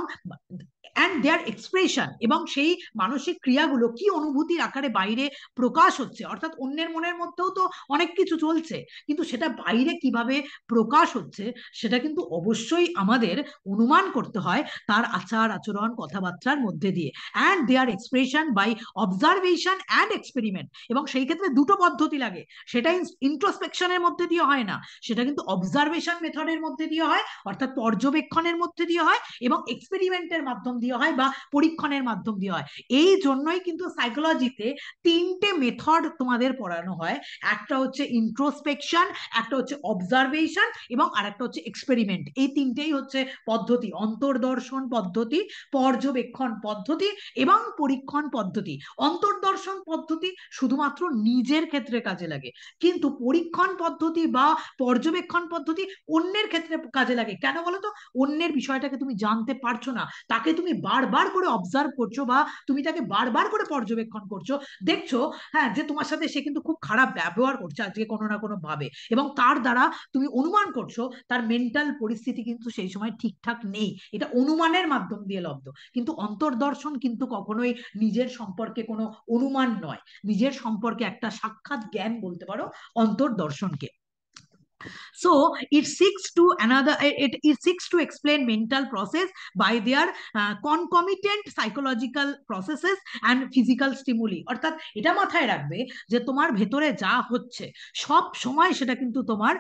অ্যান্ড দেয়ার এক্সপ্রেশন এবং সেই মানসিক ক্রিয়াগুলো কি অনুভূতির আকারে বাইরে প্রকাশ হচ্ছে অর্থাৎ অন্যের মনের মধ্যেও তো অনেক কিছু চলছে কিন্তু সেটা বাইরে কিভাবে প্রকাশ হচ্ছে সেটা কিন্তু অবশ্যই আমাদের অনুমান করতে হয় তার আচার আচরণ কথাবার্তার মধ্যে দিয়ে and their expression by observation and experiment এবং সেই ক্ষেত্রে দুটো পদ্ধতি লাগে সেটা ইন্ট্রোস্পেকশনের মধ্যে দিয়ে হয় না সেটা কিন্তু অবজারভেশন মেথডের মধ্যে দিয়ে হয় অর্থাৎ পর্যবেক্ষণের মধ্যে দিয়ে হয় এবং এক্সপেরিমেন্টের মাধ্যমে মাধ্যম দিয়ে হয় বা পরীক্ষণের মাধ্যম দিয়ে হয় এই জন্যই কিন্তু সাইকোলজিতে তিনটে মেথড তোমাদের পড়ানো হয় একটা হচ্ছে ইন্ট্রোস্পেকশন একটা হচ্ছে অবজারভেশন এবং আরেকটা হচ্ছে এক্সপেরিমেন্ট এই তিনটেই হচ্ছে পদ্ধতি অন্তর্দর্শন পদ্ধতি পর্যবেক্ষণ পদ্ধতি এবং পরীক্ষণ পদ্ধতি অন্তর্দর্শন পদ্ধতি শুধুমাত্র নিজের ক্ষেত্রে কাজে লাগে কিন্তু পরীক্ষণ পদ্ধতি বা পর্যবেক্ষণ পদ্ধতি অন্যের ক্ষেত্রে কাজে লাগে কেন বলতো অন্যের বিষয়টাকে তুমি জানতে পারছো না তাকে তুমি বারবার করে অবজার্ভ করছো বা তুমি তাকে বারবার করে পর্যবেক্ষণ করছো দেখছো হ্যাঁ যে তোমার সাথে সে কিন্তু খুব খারাপ ব্যবহার করছে আজকে কোনো না কোনো ভাবে এবং তার দ্বারা তুমি অনুমান করছো তার মেন্টাল পরিস্থিতি কিন্তু সেই সময় ঠিকঠাক নেই এটা অনুমানের মাধ্যম দিয়ে লব্ধ কিন্তু অন্তর্দর্শন কিন্তু কখনোই নিজের সম্পর্কে কোনো অনুমান নয় নিজের সম্পর্কে একটা সাক্ষাৎ জ্ঞান বলতে পারো অন্তর্দর্শনকে So it seeks to another, eh, it, it seeks to explain mental process by their uh, concomitant psychological processes and physical stimuli. অর্থাৎ এটা মাথায় রাখবে যে তোমার ভেতরে যা হচ্ছে সব সময় সেটা কিন্তু তোমার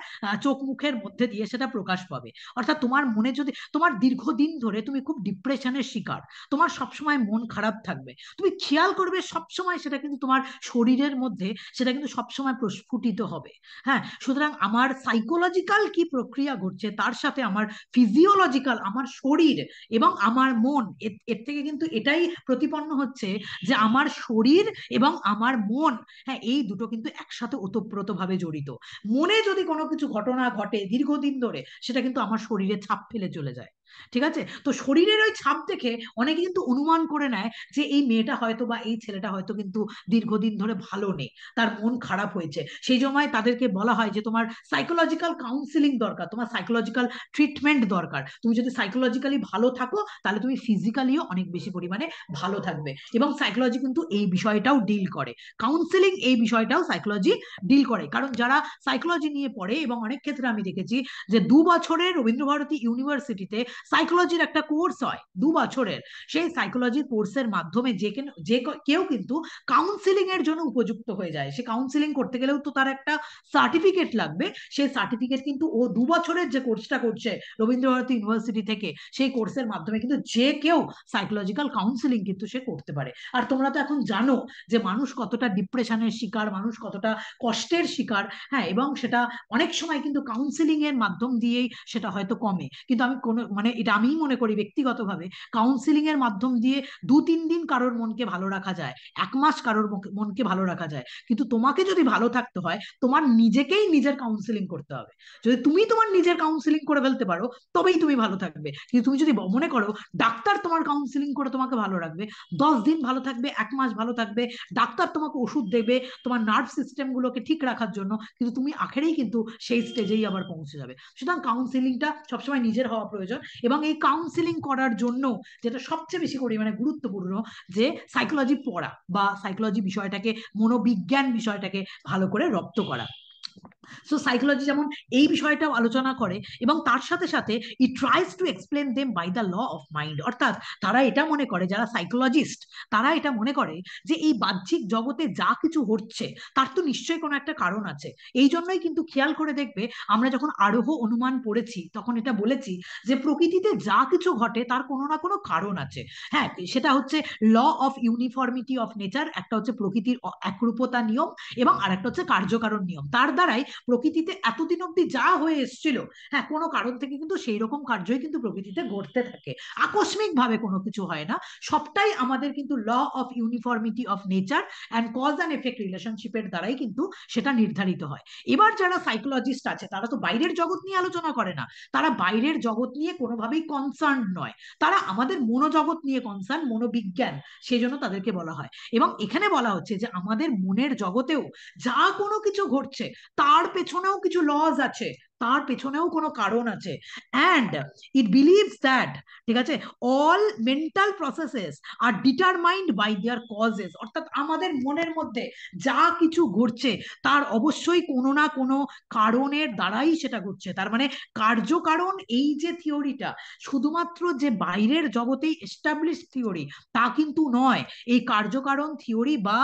চোখ মুখের মধ্যে দিয়ে সেটা প্রকাশ পাবে অর্থাৎ তোমার মনে যদি তোমার দীর্ঘদিন ধরে তুমি খুব ডিপ্রেশনের শিকার তোমার সবসময় মন খারাপ থাকবে তুমি খেয়াল করবে সবসময় সেটা কিন্তু তোমার শরীরের মধ্যে সেটা কিন্তু সবসময় প্রস্ফুটিত হবে হ্যাঁ সুতরাং আমার সাইকোলজিক্যাল কি প্রক্রিয়া ঘটছে তার সাথে আমার ফিজিওলজিক্যাল আমার শরীর এবং আমার মন এর থেকে কিন্তু এটাই প্রতিপন্ন হচ্ছে যে আমার শরীর এবং আমার মন হ্যাঁ এই দুটো কিন্তু একসাথে ওতপ্রোতভাবে জড়িত মনে যদি কোনো কিছু ঘটনা ঘটে দীর্ঘদিন ধরে সেটা কিন্তু আমার শরীরে ছাপ ফেলে চলে যায় ঠিক আছে তো শরীরের ওই ছাপ দেখে অনেকে কিন্তু অনুমান করে নেয় যে এই মেয়েটা হয়তো বা এই ছেলেটা হয়তো কিন্তু দীর্ঘদিন ধরে ভালো নেই তার মন খারাপ হয়েছে সেই সময় তাদেরকে বলা হয় যে তোমার সাইকোলজিক্যাল কাউন্সিলিং দরকার তোমার সাইকোলজিক্যাল ট্রিটমেন্ট দরকার তুমি যদি সাইকোলজিক্যালি ভালো থাকো তাহলে তুমি ফিজিক্যালিও অনেক বেশি পরিমাণে ভালো থাকবে এবং সাইকোলজি কিন্তু এই বিষয়টাও ডিল করে কাউন্সিলিং এই বিষয়টাও সাইকোলজি ডিল করে কারণ যারা সাইকোলজি নিয়ে পড়ে এবং অনেক ক্ষেত্রে আমি দেখেছি যে দু বছরের রবীন্দ্রভারতী ইউনিভার্সিটিতে সাইকোলজির একটা কোর্স হয় দু বছরের সেই সাইকোলজির কোর্সের মাধ্যমে যে যে কেউ কিন্তু কাউন্সিলিং এর জন্য উপযুক্ত হয়ে যায় সে কাউন্সিলিং করতে গেলেও তো তার একটা সার্টিফিকেট লাগবে সেই সার্টিফিকেট কিন্তু ও দু বছরের যে কোর্সটা করছে রবীন্দ্রভারতী ইউনিভার্সিটি থেকে সেই কোর্সের মাধ্যমে কিন্তু যে কেউ সাইকোলজিক্যাল কাউন্সিলিং কিন্তু সে করতে পারে আর তোমরা তো এখন জানো যে মানুষ কতটা ডিপ্রেশনের শিকার মানুষ কতটা কষ্টের শিকার হ্যাঁ এবং সেটা অনেক সময় কিন্তু কাউন্সিলিং এর মাধ্যম দিয়েই সেটা হয়তো কমে কিন্তু আমি কোনো মানে মানে এটা আমি মনে করি ব্যক্তিগতভাবে কাউন্সিলিং এর মাধ্যম দিয়ে দু তিন দিন কারোর মনকে ভালো রাখা যায় এক মাস কারোর মনকে ভালো রাখা যায় কিন্তু তোমাকে যদি ভালো থাকতে হয় তোমার নিজেকেই নিজের কাউন্সিলিং করতে হবে যদি তুমি তোমার নিজের কাউন্সিলিং করে ফেলতে পারো তবেই তুমি ভালো থাকবে কিন্তু তুমি যদি মনে করো ডাক্তার তোমার কাউন্সিলিং করে তোমাকে ভালো রাখবে দশ দিন ভালো থাকবে এক মাস ভালো থাকবে ডাক্তার তোমাকে ওষুধ দেবে তোমার নার্ভ সিস্টেম গুলোকে ঠিক রাখার জন্য কিন্তু তুমি আখেরেই কিন্তু সেই স্টেজেই আবার পৌঁছে যাবে সুতরাং কাউন্সিলিংটা সবসময় নিজের হওয়া প্রয়োজন এবং এই কাউন্সিলিং করার জন্য যেটা সবচেয়ে বেশি পরিমাণে গুরুত্বপূর্ণ যে সাইকোলজি পড়া বা সাইকোলজি বিষয়টাকে মনোবিজ্ঞান বিষয়টাকে ভালো করে রপ্ত করা সো সাইকোলজি যেমন এই বিষয়টাও আলোচনা করে এবং তার সাথে সাথে ই tries to explain them by the law of mind অর্থাৎ তারা এটা মনে করে যারা সাইকোলজিস্ট তারা এটা মনে করে যে এই বাহ্যিক জগতে যা কিছু হচ্ছে তার তো নিশ্চয়ই কোনো একটা কারণ আছে এই জন্যই কিন্তু খেয়াল করে দেখবে আমরা যখন আরোহ অনুমান পড়েছি তখন এটা বলেছি যে প্রকৃতিতে যা কিছু ঘটে তার কোনো না কোনো কারণ আছে হ্যাঁ সেটা হচ্ছে law of uniformity of nature একটা হচ্ছে প্রকৃতির একরূপতা নিয়ম এবং আর হচ্ছে কার্যকারণ নিয়ম তার দ্বারা দ্বারাই প্রকৃতিতে এতদিন অব্দি যা হয়ে এসছিল হ্যাঁ কোনো কারণ থেকে কিন্তু সেই রকম কার্যই কিন্তু প্রকৃতিতে ঘটতে থাকে আকস্মিক ভাবে কোনো কিছু হয় না সবটাই আমাদের কিন্তু law of uniformity of nature and cause and effect রিলেশনশিপের দ্বারাই কিন্তু সেটা নির্ধারিত হয় এবার যারা সাইকোলজিস্ট আছে তারা তো বাইরের জগৎ নিয়ে আলোচনা করে না তারা বাইরের জগৎ নিয়ে কোনোভাবেই কনসার্ন নয় তারা আমাদের মনোজগৎ নিয়ে কনসার্ন মনোবিজ্ঞান সেই জন্য তাদেরকে বলা হয় এবং এখানে বলা হচ্ছে যে আমাদের মনের জগতেও যা কোনো কিছু ঘটছে তার পেছনেও কিছু লজ আছে তার পেছনেও কোনো কারণ আছে অ্যান্ড ইট বিলিভস দ্যাট ঠিক আছে all mental processes are determined by their causes অর্থাৎ আমাদের মনের মধ্যে যা কিছু ঘটছে তার অবশ্যই কোনো না কোনো কারণের দ্বারাই সেটা ঘটছে তার মানে কার্যকারণ এই যে থিওরিটা শুধুমাত্র যে বাইরের জগতেই এস্টাবলিশ থিওরি তা কিন্তু নয় এই কার্যকারণ থিওরি বা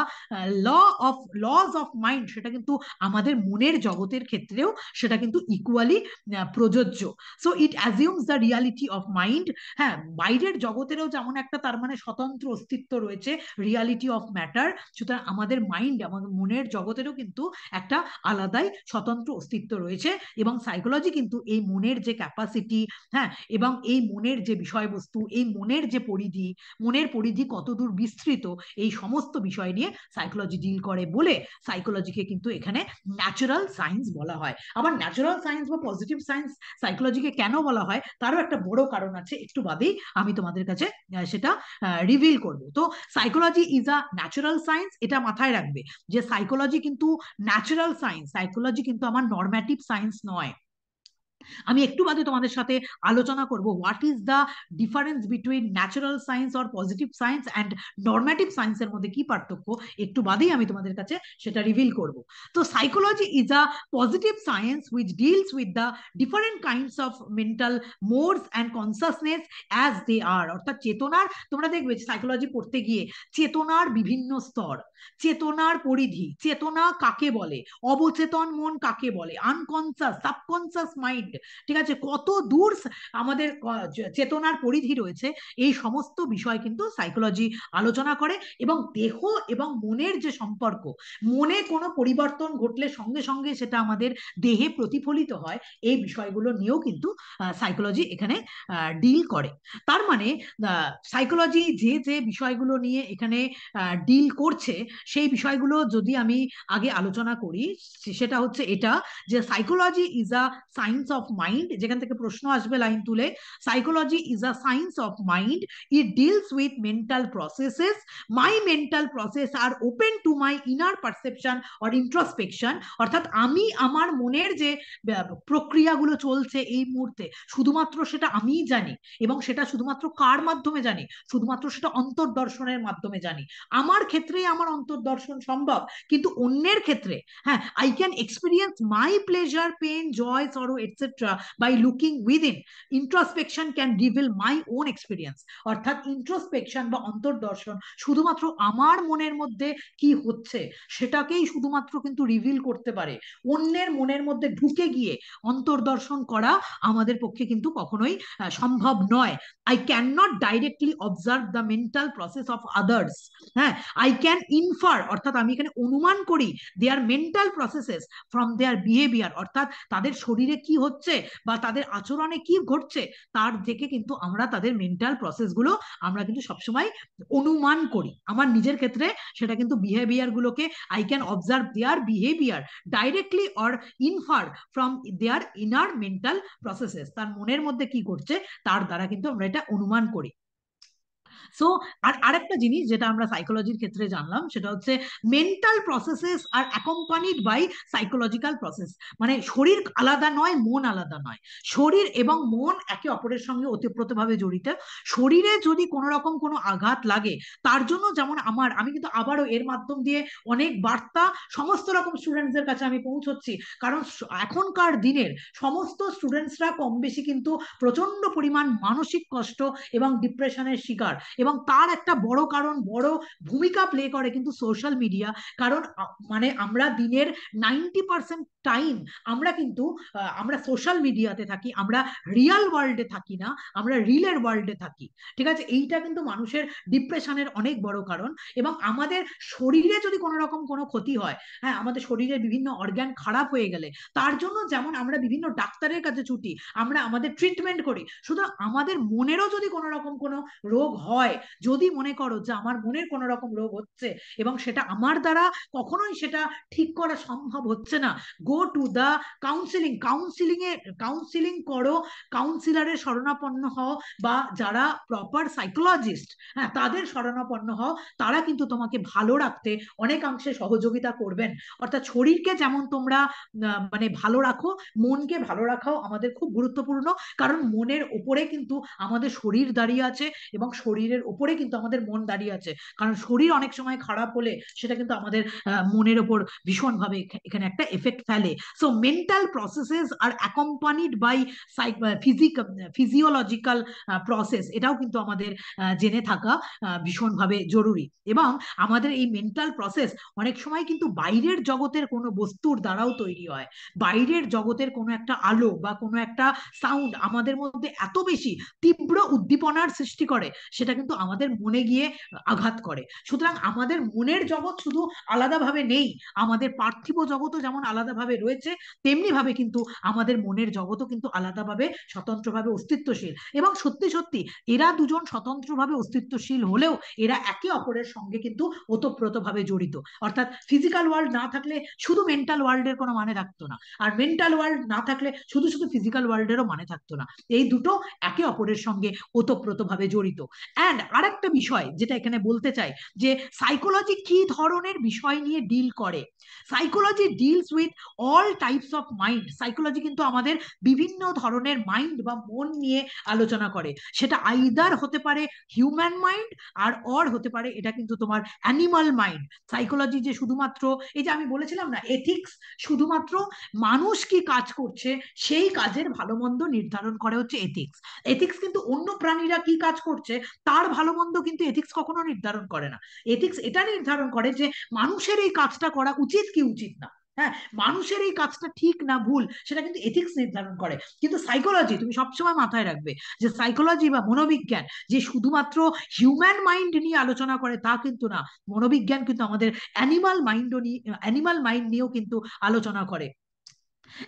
law of laws of mind সেটা কিন্তু আমাদের মনের জগতের ক্ষেত্রেও সেটা কিন্তু ইকুয়ালি uh, প্রযোজ্য so it assumes the reality of mind হ্যাঁ বাইরের জগতেরও যেমন একটা তার মানে স্বতন্ত্র অস্তিত্ব রয়েছে রিয়ালিটি অফ ম্যাটার সুতরাং আমাদের মাইন্ড আমাদের মনের জগতেরও কিন্তু একটা আলাদাই স্বতন্ত্র অস্তিত্ব রয়েছে এবং সাইকোলজি কিন্তু এই মনের যে ক্যাপাসিটি হ্যাঁ এবং এই মনের যে বিষয়বস্তু এই মনের যে পরিধি মনের পরিধি কতদূর বিস্তৃত এই সমস্ত বিষয় নিয়ে সাইকোলজি ডিল করে বলে সাইকোলজিকে কিন্তু এখানে ন্যাচারাল সায়েন্স বলা হয় আবার ন্যাচারাল সায়েন্স সায়েন্স বা পজিটিভ সায়েন্স সাইকোলজিকে কেন বলা হয় তারও একটা বড় কারণ আছে একটু বাদেই আমি তোমাদের কাছে সেটা রিভিল করব তো psychology is a natural science এটা মাথায় রাখবে যে সাইকোলজি কিন্তু ন্যাচারাল সায়েন্স সাইকোলজি কিন্তু আমার নর্ম্যাটিভ সায়েন্স নয় আমি একটু বাদে তোমাদের সাথে আলোচনা করব what is the difference between natural science or positive science and normative সায়েন্সের মধ্যে কি পার্থক্য একটু বাদেই আমি তোমাদের কাছে সেটা রিভিল করব তো psychology is a positive science which deals with the different kinds of mental modes and consciousness as they are অর্থাৎ চেতনার তোমরা দেখবে সাইকোলজি পড়তে গিয়ে চেতনার বিভিন্ন স্তর চেতনার পরিধি চেতনা কাকে বলে অবচেতন মন কাকে বলে আনকনসাস সাবকনসাস মাইন্ড থেকে ঠিক আছে কত দূর আমাদের চেতনার পরিধি রয়েছে এই সমস্ত বিষয় কিন্তু সাইকোলজি আলোচনা করে এবং দেহ এবং মনের যে সম্পর্ক মনে কোনো পরিবর্তন ঘটলে সঙ্গে সঙ্গে সেটা আমাদের দেহে প্রতিফলিত হয় এই বিষয়গুলো নিয়েও কিন্তু সাইকোলজি এখানে ডিল করে তার মানে সাইকোলজি যে যে বিষয়গুলো নিয়ে এখানে ডিল করছে সেই বিষয়গুলো যদি আমি আগে আলোচনা করি সেটা হচ্ছে এটা যে psychology is a science of of mind যেখান থেকে প্রশ্ন আসবে লাইন তুলে psychology is a science of mind it deals with mental processes my mental process are open to my inner perception or introspection অর্থাৎ আমি আমার মনের যে প্রক্রিয়াগুলো চলছে এই মুহূর্তে শুধুমাত্র সেটা আমিই জানি এবং সেটা শুধুমাত্র কার মাধ্যমে জানি শুধুমাত্র সেটা অন্তর্দর্শনের মাধ্যমে জানি আমার ক্ষেত্রে আমার অন্তর্দর্শন সম্ভব কিন্তু অন্যের ক্ষেত্রে হ্যাঁ I can experience my pleasure pain joy sorrow etc etc. by looking within. Introspection can reveal my own experience. অর্থাৎ ইন্ট্রোস্পেকশন বা অন্তর্দর্শন শুধুমাত্র আমার মনের মধ্যে কি হচ্ছে সেটাকেই শুধুমাত্র কিন্তু রিভিল করতে পারে অন্যের মনের মধ্যে ঢুকে গিয়ে অন্তর্দর্শন করা আমাদের পক্ষে কিন্তু কখনোই সম্ভব নয় I can not directly observe the mental process of others হ্যাঁ আই ক্যান ইনফার অর্থাৎ আমি এখানে অনুমান করি they are mental processes from their behaviour অর্থাৎ তাদের শরীরে কি হচ্ছে হচ্ছে বা তাদের আচরণে কি ঘটছে তার থেকে কিন্তু আমরা তাদের মেন্টাল প্রসেসগুলো আমরা কিন্তু সবসময় অনুমান করি আমার নিজের ক্ষেত্রে সেটা কিন্তু বিহেভিয়ার গুলোকে I can observe their behaviour directly or infer from their inner mental processes তার মনের মধ্যে কি ঘটছে তার দ্বারা কিন্তু আমরা এটা অনুমান করি সো আর আরেকটা জিনিস যেটা আমরা সাইকোলজির ক্ষেত্রে জানলাম সেটা হচ্ছে mental processes are accompanied by psychological process মানে শরীর আলাদা নয় মন আলাদা নয় শরীর এবং মন একে অপরের সঙ্গে অতিপ্রতভাবে জড়িত শরীরে যদি কোনো রকম কোনো আঘাত লাগে তার জন্য যেমন আমার আমি কিন্তু আবারও এর মাধ্যম দিয়ে অনেক বার্তা সমস্ত রকম স্টুডেন্টসদের কাছে আমি পৌঁছচ্ছি কারণ এখনকার দিনের সমস্ত স্টুডেন্টসরা কম বেশি কিন্তু প্রচন্ড পরিমাণ মানসিক কষ্ট এবং ডিপ্রেশনের শিকার এবং তার একটা বড় কারণ বড় ভূমিকা প্লে করে কিন্তু সোশ্যাল মিডিয়া কারণ মানে আমরা দিনের নাইনটি পার্সেন্ট টাইম আমরা কিন্তু আমরা সোশ্যাল মিডিয়াতে থাকি আমরা রিয়াল ওয়ার্ল্ডে থাকি না আমরা রিলের ওয়ার্ল্ডে থাকি ঠিক আছে এইটা কিন্তু মানুষের ডিপ্রেশনের অনেক বড় কারণ এবং আমাদের শরীরে যদি কোনো রকম কোনো ক্ষতি হয় হ্যাঁ আমাদের শরীরে বিভিন্ন অর্গ্যান খারাপ হয়ে গেলে তার জন্য যেমন আমরা বিভিন্ন ডাক্তারের কাছে ছুটি আমরা আমাদের ট্রিটমেন্ট করি সুতরাং আমাদের মনেরও যদি কোনো রকম কোনো রোগ হয় যদি মনে করো যে আমার মনের কোনো রকম রোগ হচ্ছে এবং সেটা আমার দ্বারা কখনোই সেটা ঠিক করা সম্ভব হচ্ছে না go to the counselling counselling এ কাউন্সিলিং করো কাউন্সিলারের শরণাপন্ন হও বা যারা প্রপার সাইকোলজিস্ট হ্যাঁ তাদের শরণাপন্ন হও তারা কিন্তু তোমাকে ভালো রাখতে অনেকাংশে সহযোগিতা করবেন অর্থাৎ শরীরকে যেমন তোমরা মানে ভালো রাখো মনকে ভালো রাখাও আমাদের খুব গুরুত্বপূর্ণ কারণ মনের ওপরে কিন্তু আমাদের শরীর দাঁড়িয়ে আছে এবং শরীরের ওপরে কিন্তু আমাদের মন দাঁড়িয়ে আছে কারণ শরীর অনেক সময় খারাপ হলে সেটা কিন্তু আমাদের মনের ওপর ভীষণভাবে এখানে একটা এফেক্ট ফেলে galley. So mental processes are accompanied by psych, uh, physical, uh, physiological uh, এটাও কিন্তু আমাদের জেনে থাকা ভীষণভাবে জরুরি এবং আমাদের এই মেন্টাল প্রসেস অনেক সময় কিন্তু বাইরের জগতের কোনো বস্তুর দ্বারাও তৈরি হয় বাইরের জগতের কোনো একটা আলো বা কোনো একটা সাউন্ড আমাদের মধ্যে এত বেশি তীব্র উদ্দীপনার সৃষ্টি করে সেটা কিন্তু আমাদের মনে গিয়ে আঘাত করে সুতরাং আমাদের মনের জগৎ শুধু আলাদাভাবে নেই আমাদের পার্থিব জগতও যেমন আলাদাভাবে আলাদাভাবে রয়েছে তেমনি ভাবে কিন্তু আমাদের মনের জগতও কিন্তু আলাদাভাবে স্বতন্ত্রভাবে অস্তিত্বশীল এবং সত্যি সত্যি এরা দুজন স্বতন্ত্রভাবে অস্তিত্বশীল হলেও এরা একে অপরের সঙ্গে কিন্তু ওতপ্রোতভাবে জড়িত অর্থাৎ ফিজিক্যাল ওয়ার্ল্ড না থাকলে শুধু মেন্টাল ওয়ার্ল্ডের কোনো মানে থাকতো না আর মেন্টাল ওয়ার্ল্ড না থাকলে শুধু শুধু ফিজিক্যাল ওয়ার্ল্ডেরও মানে থাকতো না এই দুটো একে অপরের সঙ্গে ওতপ্রোতভাবে জড়িত অ্যান্ড আরেকটা বিষয় যেটা এখানে বলতে চাই যে সাইকোলজি কি ধরনের বিষয় নিয়ে ডিল করে psychology deals with all types of mind psychology কিন্তু আমাদের বিভিন্ন ধরনের মাইন্ড বা মন নিয়ে আলোচনা করে সেটা আইদার হতে পারে হিউম্যান মাইন্ড আর অর হতে পারে এটা কিন্তু তোমার অ্যানিমাল মাইন্ড সাইকোলজি যে শুধুমাত্র এই যে আমি বলেছিলাম না এথিক্স শুধুমাত্র মানুষ কি কাজ করছে সেই কাজের ভালো মন্দ নির্ধারণ করে হচ্ছে এথিক্স এথিক্স কিন্তু অন্য প্রাণীরা কি কাজ করছে তার ভালো মন্দ কিন্তু এথিক্স কখনো নির্ধারণ করে না এথিক্স এটা নির্ধারণ করে যে মানুষের এই কাজটা করা উচিত কি উচিত না হ্যাঁ মানুষের এই কাজটা ঠিক না ভুল সেটা কিন্তু এথিক্স নির্ধারণ করে কিন্তু সাইকোলজি তুমি সবসময় মাথায় রাখবে যে সাইকোলজি বা মনোবিজ্ঞান যে শুধুমাত্র হিউম্যান মাইন্ড নিয়ে আলোচনা করে তা কিন্তু না মনোবিজ্ঞান কিন্তু আমাদের অ্যানিমাল মাইন্ডও নিয়ে অ্যানিমাল মাইন্ড নিয়েও কিন্তু আলোচনা করে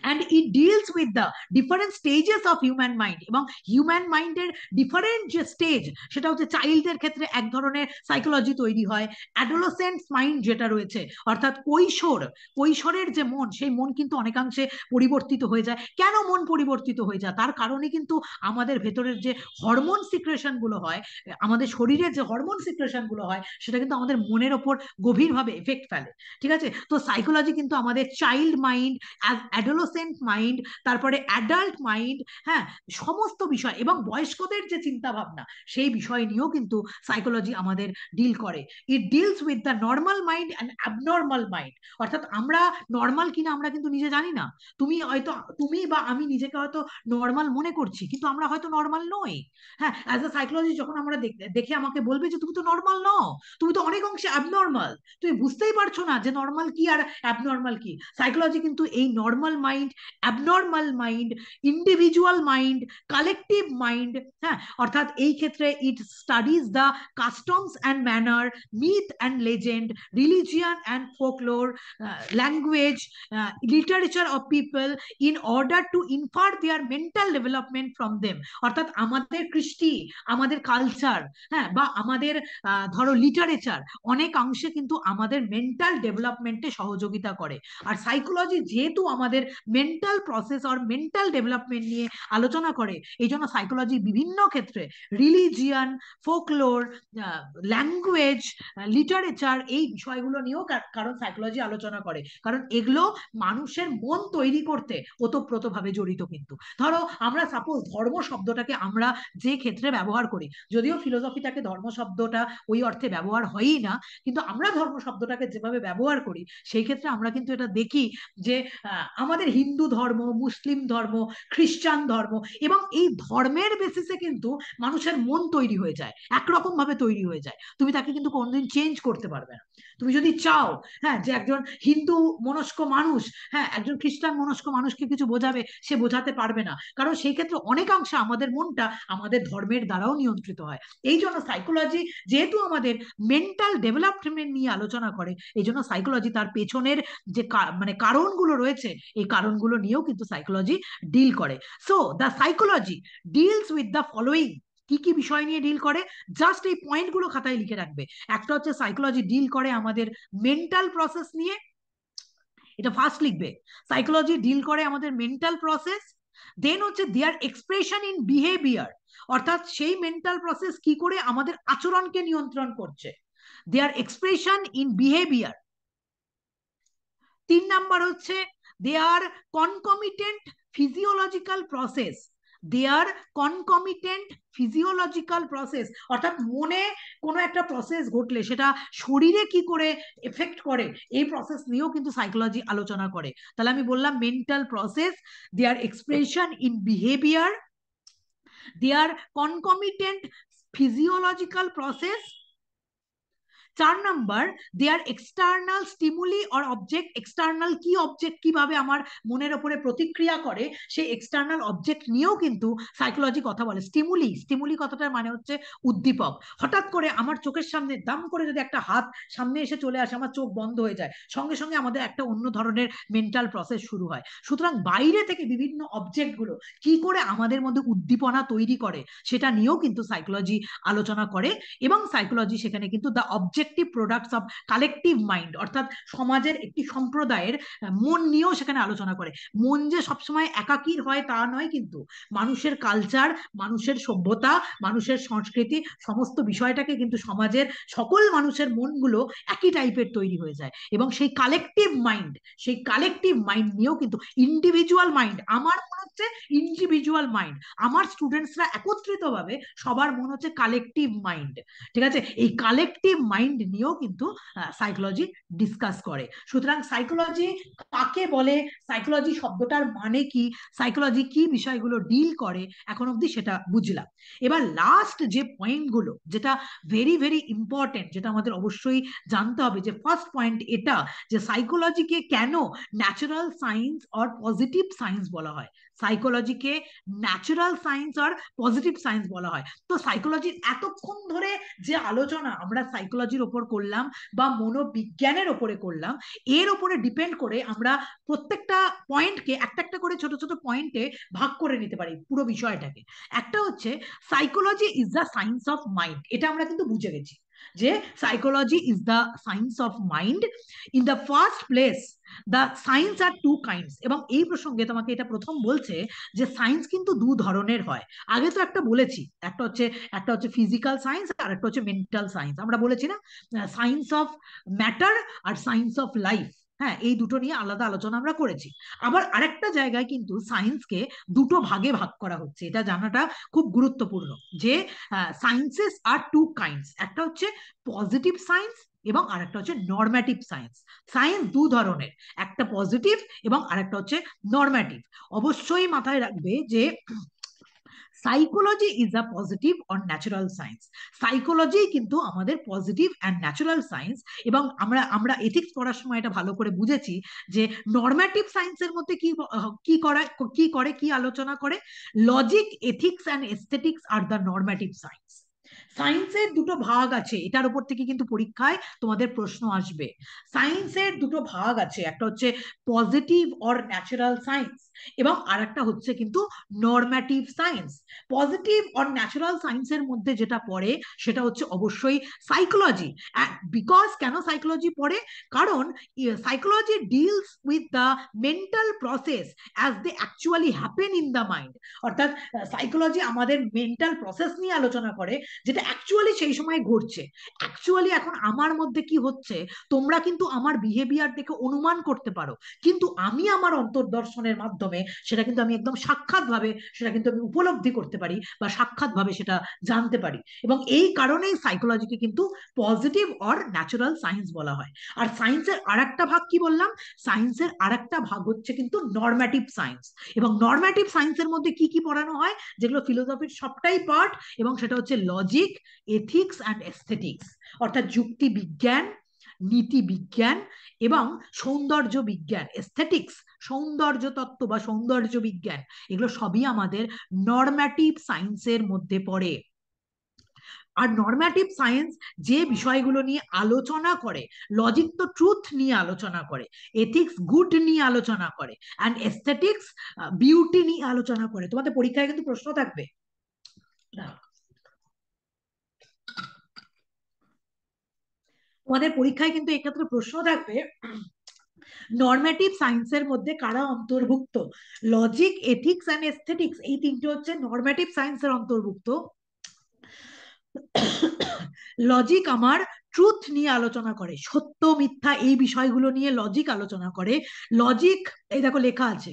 and it deals with the different stages of human mind এবং হিউম্যান মাইন্ডের ডিফারেন্ট যে স্টেজ সেটা হচ্ছে চাইল্ডের ক্ষেত্রে এক ধরনের সাইকোলজি তৈরি হয় অ্যাডোলসেন্স মাইন্ড যেটা রয়েছে অর্থাৎ কৈশোর কৈশোরের যে মন সেই মন কিন্তু অনেকাংশে পরিবর্তিত হয়ে যায় কেন মন পরিবর্তিত হয়ে যায় তার কারণে কিন্তু আমাদের ভেতরের যে হরমোন সিক্রেশনগুলো হয় আমাদের শরীরের যে হরমোন সিক্রেশনগুলো হয় সেটা কিন্তু আমাদের মনের ওপর গভীরভাবে এফেক্ট ফেলে ঠিক আছে তো সাইকোলজি কিন্তু আমাদের চাইল্ড মাইন্ড অ্যাজ অ্যাডোল অ্যাডোলোসেন্ট মাইন্ড তারপরে অ্যাডাল্ট মাইন্ড হ্যাঁ সমস্ত বিষয় এবং বয়স্কদের যে চিন্তা ভাবনা সেই বিষয় নিয়েও কিন্তু সাইকোলজি আমাদের ডিল করে it deals with the normal mind and abnormal mind অর্থাৎ আমরা নর্মাল কিনা আমরা কিন্তু নিজে জানি না তুমি হয়তো তুমি বা আমি নিজেকে হয়তো নর্মাল মনে করছি কিন্তু আমরা হয়তো নর্মাল নই হ্যাঁ অ্যাজ আ সাইকোলজি যখন আমরা দেখে আমাকে বলবে যে তুমি তো নর্মাল নও তুমি তো অনেক অংশে অ্যাবনর্মাল তুমি বুঝতেই পারছো না যে নর্মাল কি আর অ্যাবনর্মাল কি সাইকোলজি কিন্তু এই normal mind abnormal mind individual mind collective mind হ্যাঁ অর্থাৎ এই ক্ষেত্রে it studies the customs and manner myth and legend religion and folklore language literature of people in order to infer their mental development from them অর্থাৎ আমাদের কৃষ্টি আমাদের culture হ্যাঁ বা আমাদের ধরো লিটারেচার অনেক অংশে কিন্তু আমাদের মেন্টাল ডেভেলপমেন্টে সহযোগিতা করে আর সাইকোলজি যেহেতু আমাদের মেন্টাল প্রসেস আর মেন্টাল ডেভেলপমেন্ট নিয়ে আলোচনা করে এই জন্য সাইকোলজি বিভিন্ন ক্ষেত্রে রিলিজিয়ান ফোকলোর ল্যাঙ্গুয়েজ লিটারেচার এই বিষয়গুলো নিয়েও কারণ সাইকোলজি আলোচনা করে কারণ এগুলো মানুষের মন তৈরি করতে ওতপ্রোতভাবে জড়িত কিন্তু ধরো আমরা সাপোজ ধর্ম শব্দটাকে আমরা যে ক্ষেত্রে ব্যবহার করি যদিও ফিলোসফিটাকে ধর্ম শব্দটা ওই অর্থে ব্যবহার হয়ই না কিন্তু আমরা ধর্ম শব্দটাকে যেভাবে ব্যবহার করি সেই ক্ষেত্রে আমরা কিন্তু এটা দেখি যে আমাদের আমাদের হিন্দু ধর্ম মুসলিম ধর্ম খ্রিস্টান ধর্ম এবং এই ধর্মের বেসিসে কিন্তু মানুষের মন তৈরি হয়ে যায় একরকম ভাবে তৈরি হয়ে যায় তুমি তাকে কিন্তু কোনোদিন চেঞ্জ করতে পারবে না তুমি যদি চাও হ্যাঁ যে একজন হিন্দু মনস্ক মানুষ হ্যাঁ একজন খ্রিস্টান মনস্ক মানুষকে কিছু বোঝাবে সে বোঝাতে পারবে না কারণ সেই ক্ষেত্রে অনেকাংশে আমাদের মনটা আমাদের ধর্মের দ্বারাও নিয়ন্ত্রিত হয় এই জন্য সাইকোলজি যেহেতু আমাদের মেন্টাল ডেভেলপমেন্ট নিয়ে আলোচনা করে এই জন্য সাইকোলজি তার পেছনের যে মানে কারণগুলো রয়েছে এই কারণগুলো নিয়েও কিন্তু সাইকোলজি ডিল করে so the psychology deals with the following কি কি বিষয় নিয়ে ডিল করে জাস্ট এই পয়েন্টগুলো খাতায় লিখে রাখবে একটা হচ্ছে সাইকোলজি ডিল করে আমাদের মেন্টাল প্রসেস নিয়ে এটা ফার্স্ট লিখবে সাইকোলজি ডিল করে আমাদের মেন্টাল প্রসেস দেন হচ্ছে দেয়ার এক্সপ্রেশন ইন বিহেভিয়ার অর্থাৎ সেই মেন্টাল প্রসেস কি করে আমাদের আচরণকে নিয়ন্ত্রণ করছে দেয়ার এক্সপ্রেশন ইন বিহেভিয়ার তিন নাম্বার হচ্ছে they are concomitant physiological process their concomitant physiological process অর্থাৎ মনে কোনো একটা প্রসেস ঘটলে সেটা শরীরে কি করে এফেক্ট করে এই প্রসেস নিয়েও কিন্তু সাইকোলজি আলোচনা করে তাহলে আমি বললাম mental process their expression in behaviour their concomitant physiological process চার number they are external stimuli or object external কি অবজেক্ট কিভাবে আমার মনের ওপরে প্রতিক্রিয়া করে সেই এক্সটার্নাল অবজেক্ট নিয়েও কিন্তু সাইকোলজি কথা বলে স্টিমুলি স্টিমুলি কথাটার মানে হচ্ছে উদ্দীপক হঠাৎ করে আমার চোখের সামনে দাম করে যদি একটা হাত সামনে এসে চলে আসে আমার চোখ বন্ধ হয়ে যায় সঙ্গে সঙ্গে আমাদের একটা অন্য ধরনের মেন্টাল প্রসেস শুরু হয় সুতরাং বাইরে থেকে বিভিন্ন অবজেক্টগুলো কি করে আমাদের মধ্যে উদ্দীপনা তৈরি করে সেটা নিয়েও কিন্তু সাইকোলজি আলোচনা করে এবং সাইকোলজি সেখানে কিন্তু the object collective products of collective mind অর্থাৎ সমাজের একটি সম্প্রদায়ের মন নিয়েও সেখানে আলোচনা করে মন যে সবসময় একাকির হয় তা নয় কিন্তু মানুষের কালচার মানুষের সভ্যতা মানুষের সংস্কৃতি সমস্ত বিষয়টাকে কিন্তু সমাজের সকল মানুষের মনগুলো একই টাইপের তৈরি হয়ে যায় এবং সেই কালেকটিভ মাইন্ড সেই কালেকটিভ মাইন্ড নিয়েও কিন্তু ইন্ডিভিজুয়াল মাইন্ড আমার মনে হচ্ছে ইন্ডিভিজুয়াল মাইন্ড আমার স্টুডেন্টসরা একত্রিতভাবে সবার মনে হচ্ছে কালেকটিভ মাইন্ড ঠিক আছে এই কালেকটিভ মাইন্ড মাইন্ড নিয়েও কিন্তু সাইকোলজি ডিসকাস করে সুতরাং সাইকোলজি কাকে বলে সাইকোলজি শব্দটার মানে কি সাইকোলজি কি বিষয়গুলো ডিল করে এখন অবধি সেটা বুঝলাম এবার লাস্ট যে পয়েন্টগুলো যেটা ভেরি ভেরি ইম্পর্টেন্ট যেটা আমাদের অবশ্যই জানতে হবে যে ফার্স্ট পয়েন্ট এটা যে সাইকোলজিকে কেন natural science or positive science বলা হয় সাইকোলজিকে ন্যাচারাল সায়েন্স আর পজিটিভ সায়েন্স বলা হয় তো সাইকোলজির এতক্ষণ ধরে যে আলোচনা আমরা সাইকোলজির ওপর করলাম বা মনোবিজ্ঞানের ওপরে করলাম এর ওপরে ডিপেন্ড করে আমরা প্রত্যেকটা পয়েন্টকে একটা একটা করে ছোট ছোট পয়েন্টে ভাগ করে নিতে পারি পুরো বিষয়টাকে একটা হচ্ছে psychology is the science of mind এটা আমরা কিন্তু বুঝে গেছি যে psychology is the science of mind in the first place the science are two kinds এবং এই প্রসঙ্গে তোমাকে এটা প্রথম বলছে যে সায়েন্স কিন্তু দু ধরনের হয় আগে তো একটা বলেছি একটা হচ্ছে একটা হচ্ছে ফিজিক্যাল সায়েন্স আর একটা হচ্ছে মেন্টাল সায়েন্স আমরা বলেছি না সায়েন্স অফ ম্যাটার আর সায়েন্স অফ লাইফ হ্যাঁ এই দুটো নিয়ে আলাদা আলোচনা আমরা করেছি আবার আরেকটা জায়গায় কিন্তু সায়েন্সকে দুটো ভাগে ভাগ করা হচ্ছে এটা জানাটা খুব গুরুত্বপূর্ণ যে সায়েন্সেস আর টু কাইন্ডস একটা হচ্ছে পজিটিভ সায়েন্স এবং আরেকটা হচ্ছে নর্ম্যাটিভ সায়েন্স সায়েন্স দু ধরনের একটা পজিটিভ এবং আরেকটা হচ্ছে নর্ম্যাটিভ অবশ্যই মাথায় রাখবে যে psychology is a positive on natural science psychology কিন্তু আমাদের পজিটিভ অ্যান্ড ন্যাচারাল সায়েন্স এবং আমরা আমরা এথিক্স পড়ার সময় এটা ভালো করে বুঝেছি যে নর্ম্যাটিভ সায়েন্সের মধ্যে কি কি করা কি করে কি আলোচনা করে logic ethics and aesthetics are the normative science সায়েন্সের দুটো ভাগ আছে এটার উপর থেকে কিন্তু পরীক্ষায় তোমাদের প্রশ্ন আসবে সায়েন্সের দুটো ভাগ আছে একটা হচ্ছে পজিটিভ অর ন্যাচারাল সায়েন্স এবং আর একটা হচ্ছে কিন্তু normative science positive or natural সায়েন্সের মধ্যে যেটা পড়ে সেটা হচ্ছে অবশ্যই সাইকোলজি বিকজ কেন সাইকোলজি পড়ে কারণ psychology deals with the mental process as they actually happen in the mind অর্থাৎ সাইকোলজি আমাদের মেন্টাল প্রসেস নিয়ে আলোচনা করে যেটা অ্যাকচুয়ালি সেই সময় ঘটছে অ্যাকচুয়ালি এখন আমার মধ্যে কি হচ্ছে তোমরা কিন্তু আমার বিহেভিয়ার দেখে অনুমান করতে পারো কিন্তু আমি আমার অন্তর্দর্শনের মাধ্যমে মাধ্যমে সেটা কিন্তু আমি একদম সাক্ষাৎভাবে সেটা কিন্তু আমি উপলব্ধি করতে পারি বা সাক্ষাৎভাবে সেটা জানতে পারি এবং এই কারণেই সাইকোলজিকে কিন্তু পজিটিভ অর ন্যাচুরাল সায়েন্স বলা হয় আর সায়েন্সের আর একটা ভাগ কি বললাম সায়েন্সের আর একটা ভাগ হচ্ছে কিন্তু নর্ম্যাটিভ সায়েন্স এবং নর্ম্যাটিভ সায়েন্সের মধ্যে কি কি পড়ানো হয় যেগুলো ফিলোসফির সবটাই পার্ট এবং সেটা হচ্ছে লজিক এথিক্স অ্যান্ড এস্থেটিক্স অর্থাৎ যুক্তি বিজ্ঞান নীতি বিজ্ঞান এবং সৌন্দর্য বিজ্ঞান এস্থেটিক্স সৌন্দর্য তত্ত্ব বা সৌন্দর্য বিজ্ঞান এগুলো সবই আমাদের নর্ম্যাটিভ সায়েন্সের মধ্যে পড়ে আর নর্ম্যাটিভ সায়েন্স যে বিষয়গুলো নিয়ে আলোচনা করে লজিক তো ট্রুথ নিয়ে আলোচনা করে এথিক্স গুড নিয়ে আলোচনা করে অ্যান্ড এস্থেটিক্স বিউটি নিয়ে আলোচনা করে তোমাদের পরীক্ষায় কিন্তু প্রশ্ন থাকবে তোমাদের পরীক্ষায় কিন্তু এক্ষেত্রে প্রশ্ন থাকবে নর্মেটিভ সায়েন্সের মধ্যে কারা অন্তর্ভুক্ত লজিক এথিক্স অ্যান্ড এস্থেটিক্স এই তিনটে হচ্ছে নর্মেটিভ সায়েন্সের অন্তর্ভুক্ত লজিক আমার ট্রুথ নিয়ে আলোচনা করে সত্য মিথ্যা এই বিষয়গুলো নিয়ে লজিক আলোচনা করে লজিক এই দেখো লেখা আছে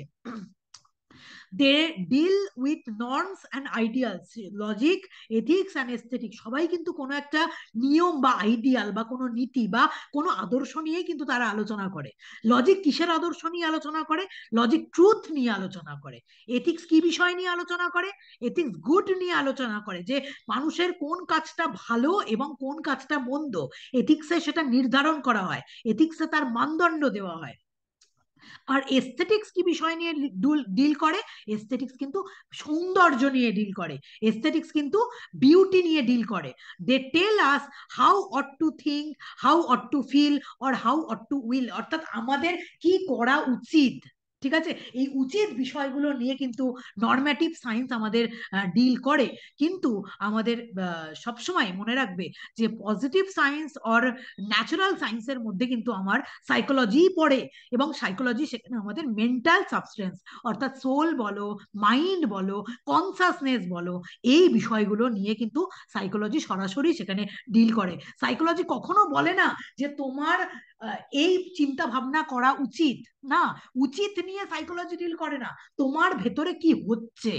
they deal with norms and ideals logic ethics and aesthetic সবাই কিন্তু কোনো একটা নিয়ম বা আইডিয়াল বা কোনো নীতি বা কোনো আদর্শ নিয়েই কিন্তু তারা আলোচনা করে লজিক কিসের আদর্শ নিয়ে আলোচনা করে লজিক ট্রুথ নিয়ে আলোচনা করে এথিক্স কি বিষয় নিয়ে আলোচনা করে এথিক্স গুড নিয়ে আলোচনা করে যে মানুষের কোন কাজটা ভালো এবং কোন কাজটা মন্দ এথিক্সে সেটা নির্ধারণ করা হয় এথিক্সে তার মানদণ্ড দেওয়া হয় আর এস্থেটিক্স কি বিষয় নিয়ে ডিল করে এস্থেটিক্স কিন্তু সৌন্দর্য নিয়ে ডিল করে এস্থেটিক্স কিন্তু বিউটি নিয়ে ডিল করে they tell us how ought to think how ought to feel or how ought to will অর্থাৎ আমাদের কি করা উচিত ঠিক আছে এই উচিত বিষয়গুলো নিয়ে কিন্তু নর্ম্যাটিভ সায়েন্স আমাদের ডিল করে কিন্তু আমাদের সবসময় মনে রাখবে যে পজিটিভ সায়েন্স অর ন্যাচারাল সায়েন্সের মধ্যে কিন্তু আমার সাইকোলজি পড়ে এবং সাইকোলজি সেখানে আমাদের মেন্টাল সাবস্টেন্স অর্থাৎ সোল বলো মাইন্ড বলো কনসাসনেস বলো এই বিষয়গুলো নিয়ে কিন্তু সাইকোলজি সরাসরি সেখানে ডিল করে সাইকোলজি কখনো বলে না যে তোমার এই চিন্তা ভাবনা করা উচিত না উচিত নিয়ে সাইকোলজি ডিল করে না তোমার ভেতরে কি হচ্ছে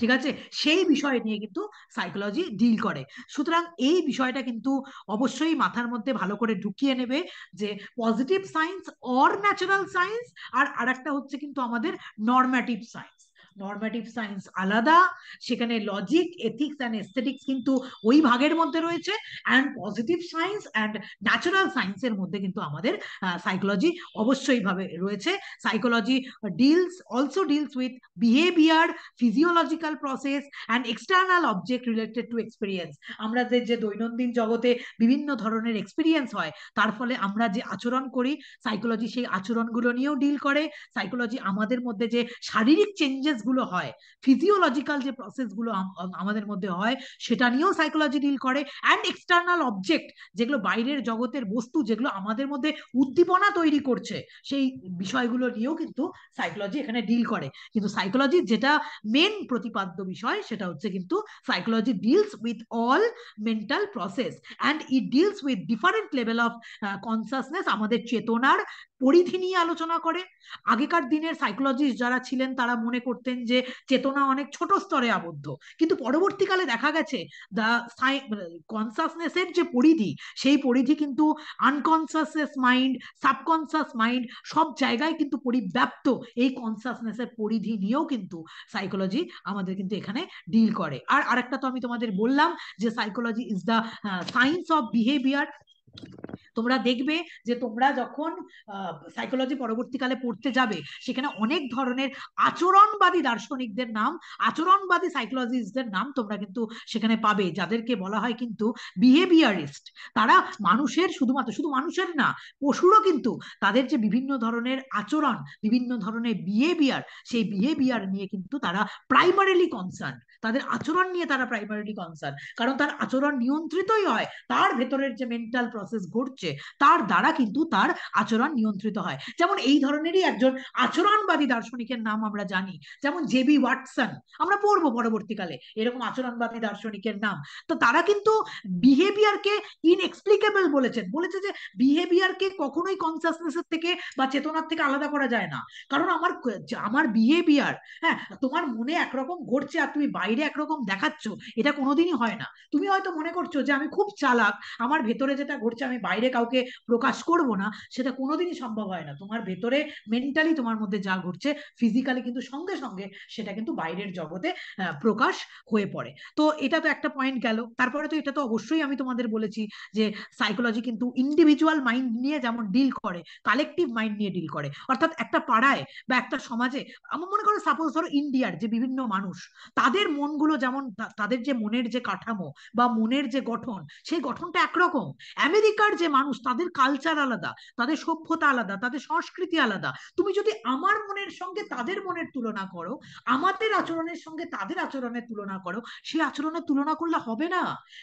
ঠিক আছে সেই বিষয় নিয়ে কিন্তু সাইকোলজি ডিল করে সুতরাং এই বিষয়টা কিন্তু অবশ্যই মাথার মধ্যে ভালো করে ঢুকিয়ে নেবে যে positive science or natural science আর আরেকটা হচ্ছে কিন্তু আমাদের নর্ম্যাটিভ সায়েন্স নর্মেটিভ সায়েন্স আলাদা সেখানে লজিক এথিক্স অ্যান্ড এস্থেটিক্স কিন্তু ওই ভাগের মধ্যে রয়েছে and positive science and natural সায়েন্সের মধ্যে কিন্তু আমাদের সাইকোলজি অবশ্যইভাবে রয়েছে psychology deals also deals with behaviour physiological process and external object related to experience আমাদের যে দৈনন্দিন জগতে বিভিন্ন ধরনের এক্সপিরিয়েন্স হয় তার ফলে আমরা যে আচরণ করি সাইকোলজি সেই আচরণগুলো নিয়েও ডিল করে সাইকোলজি আমাদের মধ্যে যে শারীরিক চেঞ্জেস প্রসেসগুলো হয় ফিজিওলজিক্যাল যে প্রসেসগুলো আমাদের মধ্যে হয় সেটা নিয়েও সাইকোলজি ডিল করে অ্যান্ড এক্সটার্নাল অবজেক্ট যেগুলো বাইরের জগতের বস্তু যেগুলো আমাদের মধ্যে উদ্দীপনা তৈরি করছে সেই বিষয়গুলো নিয়েও কিন্তু সাইকোলজি এখানে ডিল করে কিন্তু সাইকোলজির যেটা মেন প্রতিপাদ্য বিষয় সেটা হচ্ছে কিন্তু psychology deals with all mental process and it deals with different level of consciousness আমাদের চেতনার পরিধি নিয়ে আলোচনা করে আগেকার দিনের সাইকোলজিস্ট যারা ছিলেন তারা মনে করতেন বললেন যে চেতনা অনেক ছোট স্তরে আবদ্ধ কিন্তু পরবর্তীকালে দেখা গেছে দ্য কনসাসনেস এর যে পরিধি সেই পরিধি কিন্তু আনকনসাসনেস মাইন্ড সাবকনসাস মাইন্ড সব জায়গায় কিন্তু পরিব্যাপ্ত এই কনসাসনেসের পরিধি নিয়েও কিন্তু সাইকোলজি আমাদের কিন্তু এখানে ডিল করে আর আরেকটা তো আমি তোমাদের বললাম যে psychology is the science of behaviour তোমরা দেখবে যে তোমরা যখন সাইকোলজি পরবর্তীকালে পড়তে যাবে সেখানে অনেক ধরনের আচরণবাদী দার্শনিকদের নাম আচরণবাদী সাইকোলজিস্টদের নাম তোমরা কিন্তু সেখানে পাবে যাদেরকে বলা হয় কিন্তু বিহেভিয়ারিস্ট তারা মানুষের শুধুমাত্র শুধু মানুষের না পশুরও কিন্তু তাদের যে বিভিন্ন ধরনের আচরণ বিভিন্ন ধরনের বিহেভিয়ার সেই বিহেভিয়ার নিয়ে কিন্তু তারা প্রাইমারিলি কনসার্ন তাদের আচরণ নিয়ে তারা প্রাইমারিলি কনসার্ন কারণ তার আচরণ নিয়ন্ত্রিতই হয় তার ভেতরের যে মেন্টাল প্রসেস ঘটছে তার দ্বারা কিন্তু তার আচরণ নিয়ন্ত্রিত হয় যেমন এই ধরনেরই একজন আচরণবাদী দার্শনিকের নাম আমরা জানি যেমন জেবি ওয়াটসন আমরা পড়ব পরবর্তীকালে এরকম আচরণবাদী দার্শনিকের নাম তো তারা কিন্তু বিহেভিয়ারকে ইনএক্সপ্লিকেবল বলেছেন বলেছে যে বিহেভিয়ারকে কখনোই কনসাসনেসের থেকে বা চেতনার থেকে আলাদা করা যায় না কারণ আমার আমার বিহেভিয়ার হ্যাঁ তোমার মনে একরকম ঘটছে আর তুমি বাইরে একরকম দেখাচ্ছ এটা কোনোদিনই হয় না তুমি হয়তো মনে করছো যে আমি খুব চালাক আমার ভেতরে যেটা ঘটছে আমি বাইরে কাউকে প্রকাশ করব না সেটা কোনোদিনই সম্ভব হয় না তোমার ভেতরে মেন্টালি তোমার মধ্যে যা ঘটছে ফিজিক্যালি কিন্তু সঙ্গে সঙ্গে সেটা কিন্তু বাইরের জগতে প্রকাশ হয়ে পড়ে তো এটা তো একটা পয়েন্ট গেল তারপরে তো এটা তো অবশ্যই আমি তোমাদের বলেছি যে সাইকোলজি কিন্তু ইন্ডিভিজুয়াল মাইন্ড নিয়ে যেমন ডিল করে কালেকটিভ মাইন্ড নিয়ে ডিল করে অর্থাৎ একটা পাড়ায় বা একটা সমাজে আমার মনে করো সাপোজ ধরো ইন্ডিয়ার যে বিভিন্ন মানুষ তাদের মনগুলো যেমন তাদের যে মনের যে কাঠামো বা মনের যে গঠন সেই গঠনটা একরকম আমেরিকার যে মানুষ তাদের কালচার আলাদা তাদের সভ্যতা আলাদা তাদের সংস্কৃতি আলাদা তুমি যদি আমার মনের সঙ্গে তাদের মনের তুলনা করো আমাদের আচরণের সঙ্গে তাদের আচরণের তুলনা করো সেই আচরণের তুলনা করলে হবে না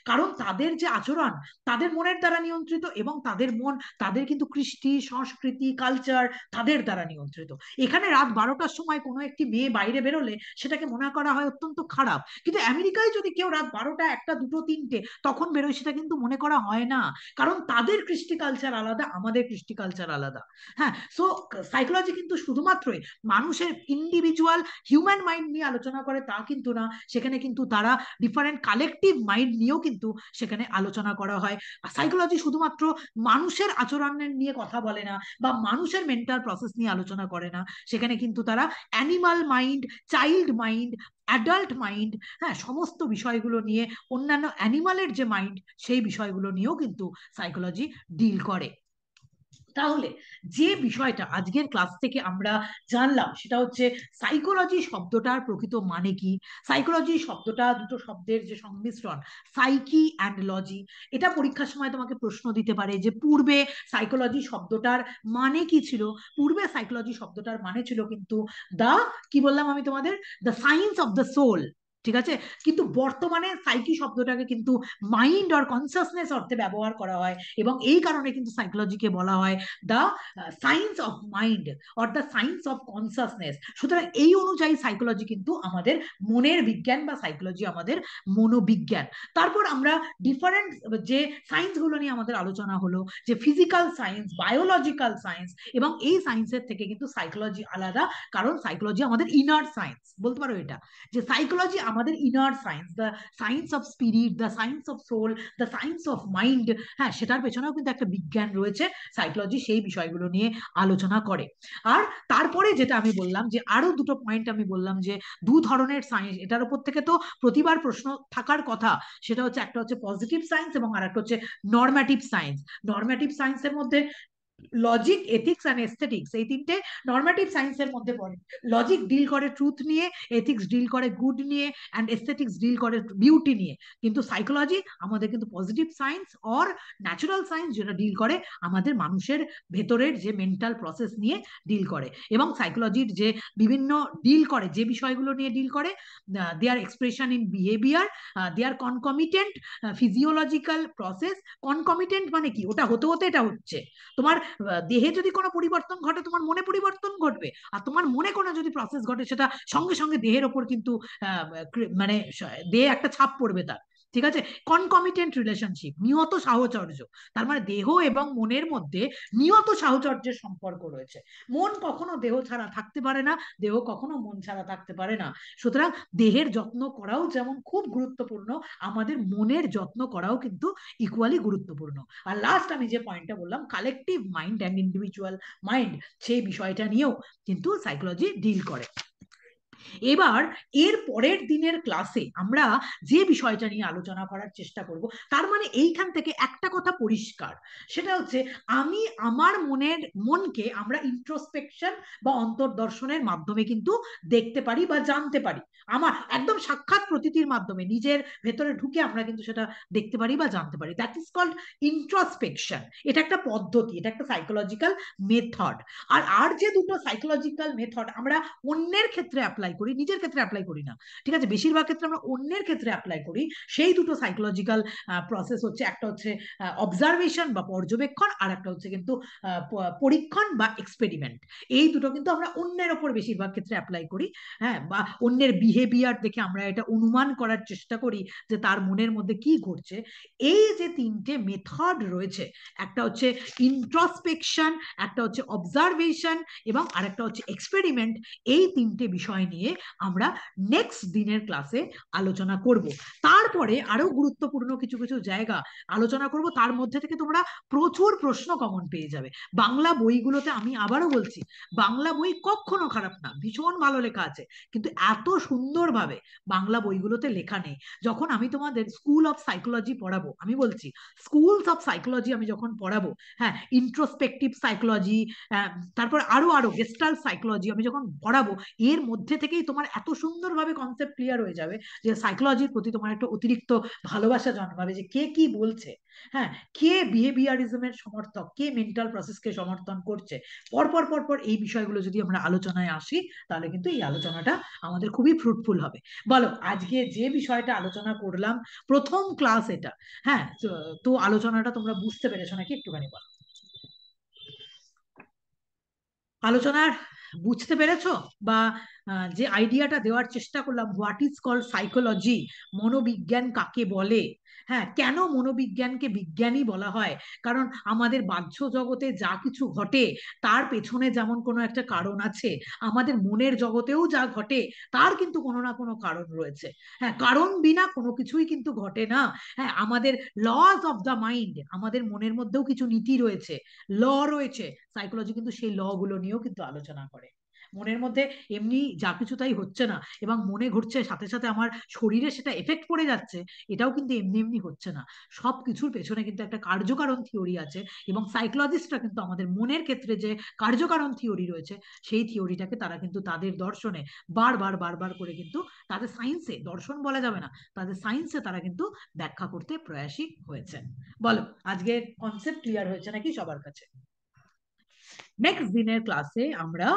কারণ তাদের যে আচরণ তাদের মনের দ্বারা নিয়ন্ত্রিত এবং তাদের মন তাদের কিন্তু কৃষ্টি সংস্কৃতি কালচার তাদের দ্বারা নিয়ন্ত্রিত এখানে রাত বারোটার সময় কোনো একটি মেয়ে বাইরে বেরোলে সেটাকে মনে করা হয় অত্যন্ত খারাপ খারাপ কিন্তু আমেরিকায় যদি কেউ রাত বারোটা একটা দুটো তিনটে তখন বেরোয় সেটা কিন্তু মনে করা হয় না কারণ তাদের কৃষ্টি কালচার আলাদা আমাদের কৃষ্টি কালচার আলাদা হ্যাঁ সো সাইকোলজি কিন্তু শুধুমাত্রই মানুষের ইন্ডিভিজুয়াল হিউম্যান মাইন্ড নিয়ে আলোচনা করে তা কিন্তু না সেখানে কিন্তু তারা ডিফারেন্ট কালেকটিভ মাইন্ড নিয়েও কিন্তু সেখানে আলোচনা করা হয় সাইকোলজি শুধুমাত্র মানুষের আচরণের নিয়ে কথা বলে না বা মানুষের মেন্টাল প্রসেস নিয়ে আলোচনা করে না সেখানে কিন্তু তারা animal mind child mind adult mind হ্যাঁ সমস্ত বিষয়গুলো নিয়ে অন্যান্য অ্যানিমালের যে মাইন্ড সেই বিষয়গুলো নিয়েও কিন্তু সাইকোলজি ডিল করে তাহলে যে বিষয়টা আজকের ক্লাস থেকে আমরা জানলাম সেটা হচ্ছে সাইকোলজি শব্দটার প্রকৃত মানে কি সাইকোলজি শব্দটা দুটো শব্দের যে সংমিশ্রণ সাইকি অ্যান্ড লজি এটা পরীক্ষার সময় তোমাকে প্রশ্ন দিতে পারে যে পূর্বে সাইকোলজি শব্দটার মানে কি ছিল পূর্বে সাইকোলজি শব্দটার মানে ছিল কিন্তু দা কি বললাম আমি তোমাদের the science of the soul ঠিক আছে কিন্তু বর্তমানে সাইকি শব্দটাকে কিন্তু মাইন্ড অর কনসিয়াসনেস অর্থে ব্যবহার করা হয় এবং এই কারণে কিন্তু সাইকোলজিকে বলা হয় the science of mind or the science of consciousness সুতরাং এই অনুযায়ী সাইকোলজি কিন্তু আমাদের মনের বিজ্ঞান বা সাইকোলজি আমাদের মনোবিজ্ঞান তারপর আমরা ডিফারেন্ট যে সায়েন্সগুলো নিয়ে আমাদের আলোচনা হলো যে ফিজিক্যাল সায়েন্স বায়োলজিক্যাল সায়েন্স এবং এই সায়েন্সের থেকে কিন্তু সাইকোলজি আলাদা কারণ সাইকোলজি আমাদের ইনার সায়েন্স বলতে পারো এটা যে সাইকোলজি আমাদের inner science the science of spirit the science of soul the science of mind হ্যাঁ সেটার পেছনেও কিন্তু একটা বিজ্ঞান রয়েছে সাইকোলজি সেই বিষয়গুলো নিয়ে আলোচনা করে আর তারপরে যেটা আমি বললাম যে আরো দুটো পয়েন্ট আমি বললাম যে দু ধরনের সায়েন্স এটার উপর থেকে তো প্রতিবার প্রশ্ন থাকার কথা সেটা হচ্ছে একটা হচ্ছে পজিটিভ সায়েন্স এবং আর একটা হচ্ছে নর্ম্যাটিভ সায়েন্স নর্ম্যাটিভ সায়েন্সের মধ্যে লজিক এথিক্স অ্যান্ড এস্থেটিক্স এই তিনটে নর্মাটিভ সায়েন্সের মধ্যে পড়ে লজিক ডিল করে ট্রুথ নিয়ে এথিক্স ডিল করে গুড নিয়ে অ্যান্ড এস্থেটিক্স ডিল করে বিউটি নিয়ে কিন্তু সাইকোলজি আমাদের কিন্তু positive science or natural science যেটা ডিল করে আমাদের মানুষের ভেতরের যে মেন্টাল প্রসেস নিয়ে ডিল করে এবং সাইকোলজির যে বিভিন্ন ডিল করে যে বিষয়গুলো নিয়ে ডিল করে they are expression in behaviour they are concomitant physiological process concomitant মানে কি ওটা হতে হতে এটা হচ্ছে তোমার দেহে যদি কোনো পরিবর্তন ঘটে তোমার মনে পরিবর্তন ঘটবে আর তোমার মনে কোনো যদি প্রসেস ঘটে সেটা সঙ্গে সঙ্গে দেহের ওপর কিন্তু মানে দেহে একটা ছাপ পড়বে তার ঠিক আছে কনকমিটেন্ট রিলেশনশিপ নিয়ত সাহচর্য তার মানে দেহ এবং মনের মধ্যে নিয়ত সাহচর্যের সম্পর্ক রয়েছে মন কখনো দেহ ছাড়া থাকতে পারে না দেহ কখনো মন ছাড়া থাকতে পারে না সুতরাং দেহের যত্ন করাও যেমন খুব গুরুত্বপূর্ণ আমাদের মনের যত্ন করাও কিন্তু ইকুয়ালি গুরুত্বপূর্ণ আর লাস্ট আমি যে পয়েন্টটা বললাম collective mind and individual mind সেই বিষয়টা নিয়েও কিন্তু সাইকোলজি ডিল করে এবার এর পরের দিনের ক্লাসে আমরা যে বিষয়টা নিয়ে আলোচনা করার চেষ্টা করব তার মানে এইখান থেকে একটা কথা পরিষ্কার সেটা হচ্ছে আমি আমার মনের মনকে আমরা ইন্ট্রোস্পেকশন বা অন্তর্দর্শনের মাধ্যমে কিন্তু দেখতে পারি বা জানতে পারি আমার একদম সাক্ষাৎ প্রতীতির মাধ্যমে নিজের ভেতরে ঢুকে আমরা কিন্তু সেটা দেখতে পারি বা জানতে পারি দ্যাট ইজ কল্ড ইন্ট্রোস্পেকশন এটা একটা পদ্ধতি এটা একটা সাইকোলজিক্যাল মেথড আর আর যে দুটো সাইকোলজিক্যাল মেথড আমরা অন্যের ক্ষেত্রে অ্যাপ্লাই অ্যাপ্লাই করি নিজের ক্ষেত্রে অ্যাপ্লাই করি না ঠিক আছে বেশিরভাগ ক্ষেত্রে আমরা অন্যের ক্ষেত্রে অ্যাপ্লাই করি সেই দুটো সাইকোলজিক্যাল প্রসেস হচ্ছে একটা হচ্ছে অবজারভেশন বা পর্যবেক্ষণ আর একটা হচ্ছে কিন্তু পরীক্ষণ বা এক্সপেরিমেন্ট এই দুটো কিন্তু আমরা অন্যের ওপর বেশিরভাগ ক্ষেত্রে অ্যাপ্লাই করি হ্যাঁ বা অন্যের বিহেভিয়ার দেখে আমরা এটা অনুমান করার চেষ্টা করি যে তার মনের মধ্যে কি ঘটছে এই যে তিনটে মেথড রয়েছে একটা হচ্ছে ইন্ট্রসপেকশন একটা হচ্ছে অবজারভেশন এবং আরেকটা হচ্ছে এক্সপেরিমেন্ট এই তিনটে বিষয় নিয়ে নিয়ে আমরা নেক্সট দিনের ক্লাসে আলোচনা করব তারপরে আরো গুরুত্বপূর্ণ কিছু কিছু জায়গা আলোচনা করব তার মধ্যে থেকে তোমরা প্রচুর প্রশ্ন কমন পেয়ে যাবে বাংলা বইগুলোতে আমি আবারও বলছি বাংলা বই কখনো খারাপ না ভীষণ ভালো লেখা আছে কিন্তু এত সুন্দরভাবে বাংলা বইগুলোতে লেখা নেই যখন আমি তোমাদের স্কুল অফ সাইকোলজি পড়াবো আমি বলছি স্কুলস অফ সাইকোলজি আমি যখন পড়াবো হ্যাঁ ইন্ট্রোস্পেকটিভ সাইকোলজি তারপর আরো আরো গেস্টাল সাইকোলজি আমি যখন পড়াবো এর মধ্যে থেকেই তোমার এত সুন্দরভাবে কনসেপ্ট ক্লিয়ার হয়ে যাবে যে সাইকোলজির প্রতি তোমার একটা অতিরিক্ত ভালোবাসা জন্মাবে যে কে কি বলছে হ্যাঁ কে বিহেভিয়ারিজমের সমর্থক কে মেন্টাল প্রসেসকে সমর্থন করছে পরপর পরপর এই বিষয়গুলো যদি আমরা আলোচনায় আসি তাহলে কিন্তু এই আলোচনাটা আমাদের খুবই ফ্রুটফুল হবে বলো আজকে যে বিষয়টা আলোচনা করলাম প্রথম ক্লাস এটা হ্যাঁ তো আলোচনাটা তোমরা বুঝতে পেরেছো নাকি একটুখানি বলো আলোচনার বুঝতে পেরেছ বা যে আইডিয়াটা দেওয়ার চেষ্টা করলাম হোয়াট ইজ কল সাইকোলজি মনোবিজ্ঞান কাকে বলে হ্যাঁ কেন মনোবিজ্ঞানকে বিজ্ঞানী বলা হয় কারণ আমাদের বাহ্য জগতে যা কিছু ঘটে তার পেছনে যেমন কোনো একটা কারণ আছে আমাদের মনের জগতেও যা ঘটে তার কিন্তু কোনো না কোনো কারণ রয়েছে হ্যাঁ কারণ বিনা কোনো কিছুই কিন্তু ঘটে না হ্যাঁ আমাদের লস অফ দ্য মাইন্ড আমাদের মনের মধ্যেও কিছু নীতি রয়েছে ল রয়েছে সাইকোলজি কিন্তু সেই ল গুলো নিয়েও কিন্তু আলোচনা করে মনের মধ্যে এমনি যা কিছু তাই হচ্ছে না এবং মনে ঘুরছে সাথে সাথে আমার শরীরে সেটা এফেক্ট পড়ে যাচ্ছে এটাও কিন্তু এমনি এমনি হচ্ছে না সব কিছুর পেছনে কিন্তু একটা কার্যকারণ থিওরি আছে এবং সাইকোলজিস্টরা কিন্তু আমাদের মনের ক্ষেত্রে যে কার্যকারণ থিওরি রয়েছে সেই থিওরিটাকে তারা কিন্তু তাদের দর্শনে বারবার বারবার করে কিন্তু তাদের সায়েন্সে দর্শন বলা যাবে না তাদের সায়েন্সে তারা কিন্তু ব্যাখ্যা করতে প্রয়াসী হয়েছেন বলো আজকের কনসেপ্ট ক্লিয়ার হয়েছে নাকি সবার কাছে নেক্সট দিনের ক্লাসে আমরা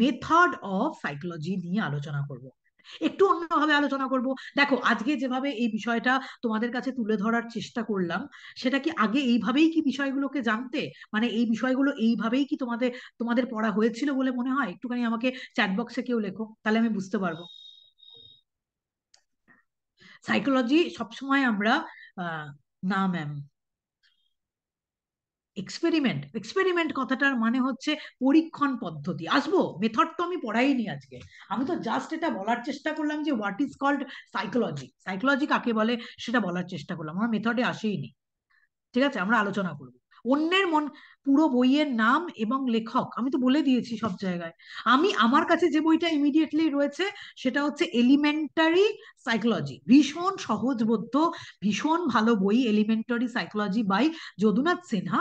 মেথড অফ সাইকোলজি নিয়ে আলোচনা করব একটু অন্যভাবে আলোচনা করব দেখো আজকে যেভাবে এই বিষয়টা তোমাদের কাছে তুলে ধরার চেষ্টা করলাম সেটা কি আগে এইভাবেই কি বিষয়গুলোকে জানতে মানে এই বিষয়গুলো এইভাবেই কি তোমাদের তোমাদের পড়া হয়েছিল বলে মনে হয় একটুখানি আমাকে চ্যাট বক্সে কেউ লেখো তাহলে আমি বুঝতে পারবো সাইকোলজি সবসময় আমরা না ম্যাম এক্সপেরিমেন্ট এক্সপেরিমেন্ট কথাটার মানে হচ্ছে পরীক্ষণ পদ্ধতি আসবো মেথড তো আমি পড়াইনি আজকে আমি তো জাস্ট এটা বলার চেষ্টা করলাম যে what is called psychology psychology কাকে বলে সেটা বলার চেষ্টা করলাম আমার মেথডে আসেইনি ঠিক আছে আমরা আলোচনা করবো অন্যের মন পুরো বইয়ের নাম এবং লেখক আমি তো বলে দিয়েছি সব জায়গায় আমি আমার কাছে যে বইটা ইমিডিয়েটলি রয়েছে সেটা হচ্ছে এলিমেন্টারি সাইকোলজি ভীষণ সহজবোধ্য ভীষণ ভালো বই elementary psychology by Jadunath Sinha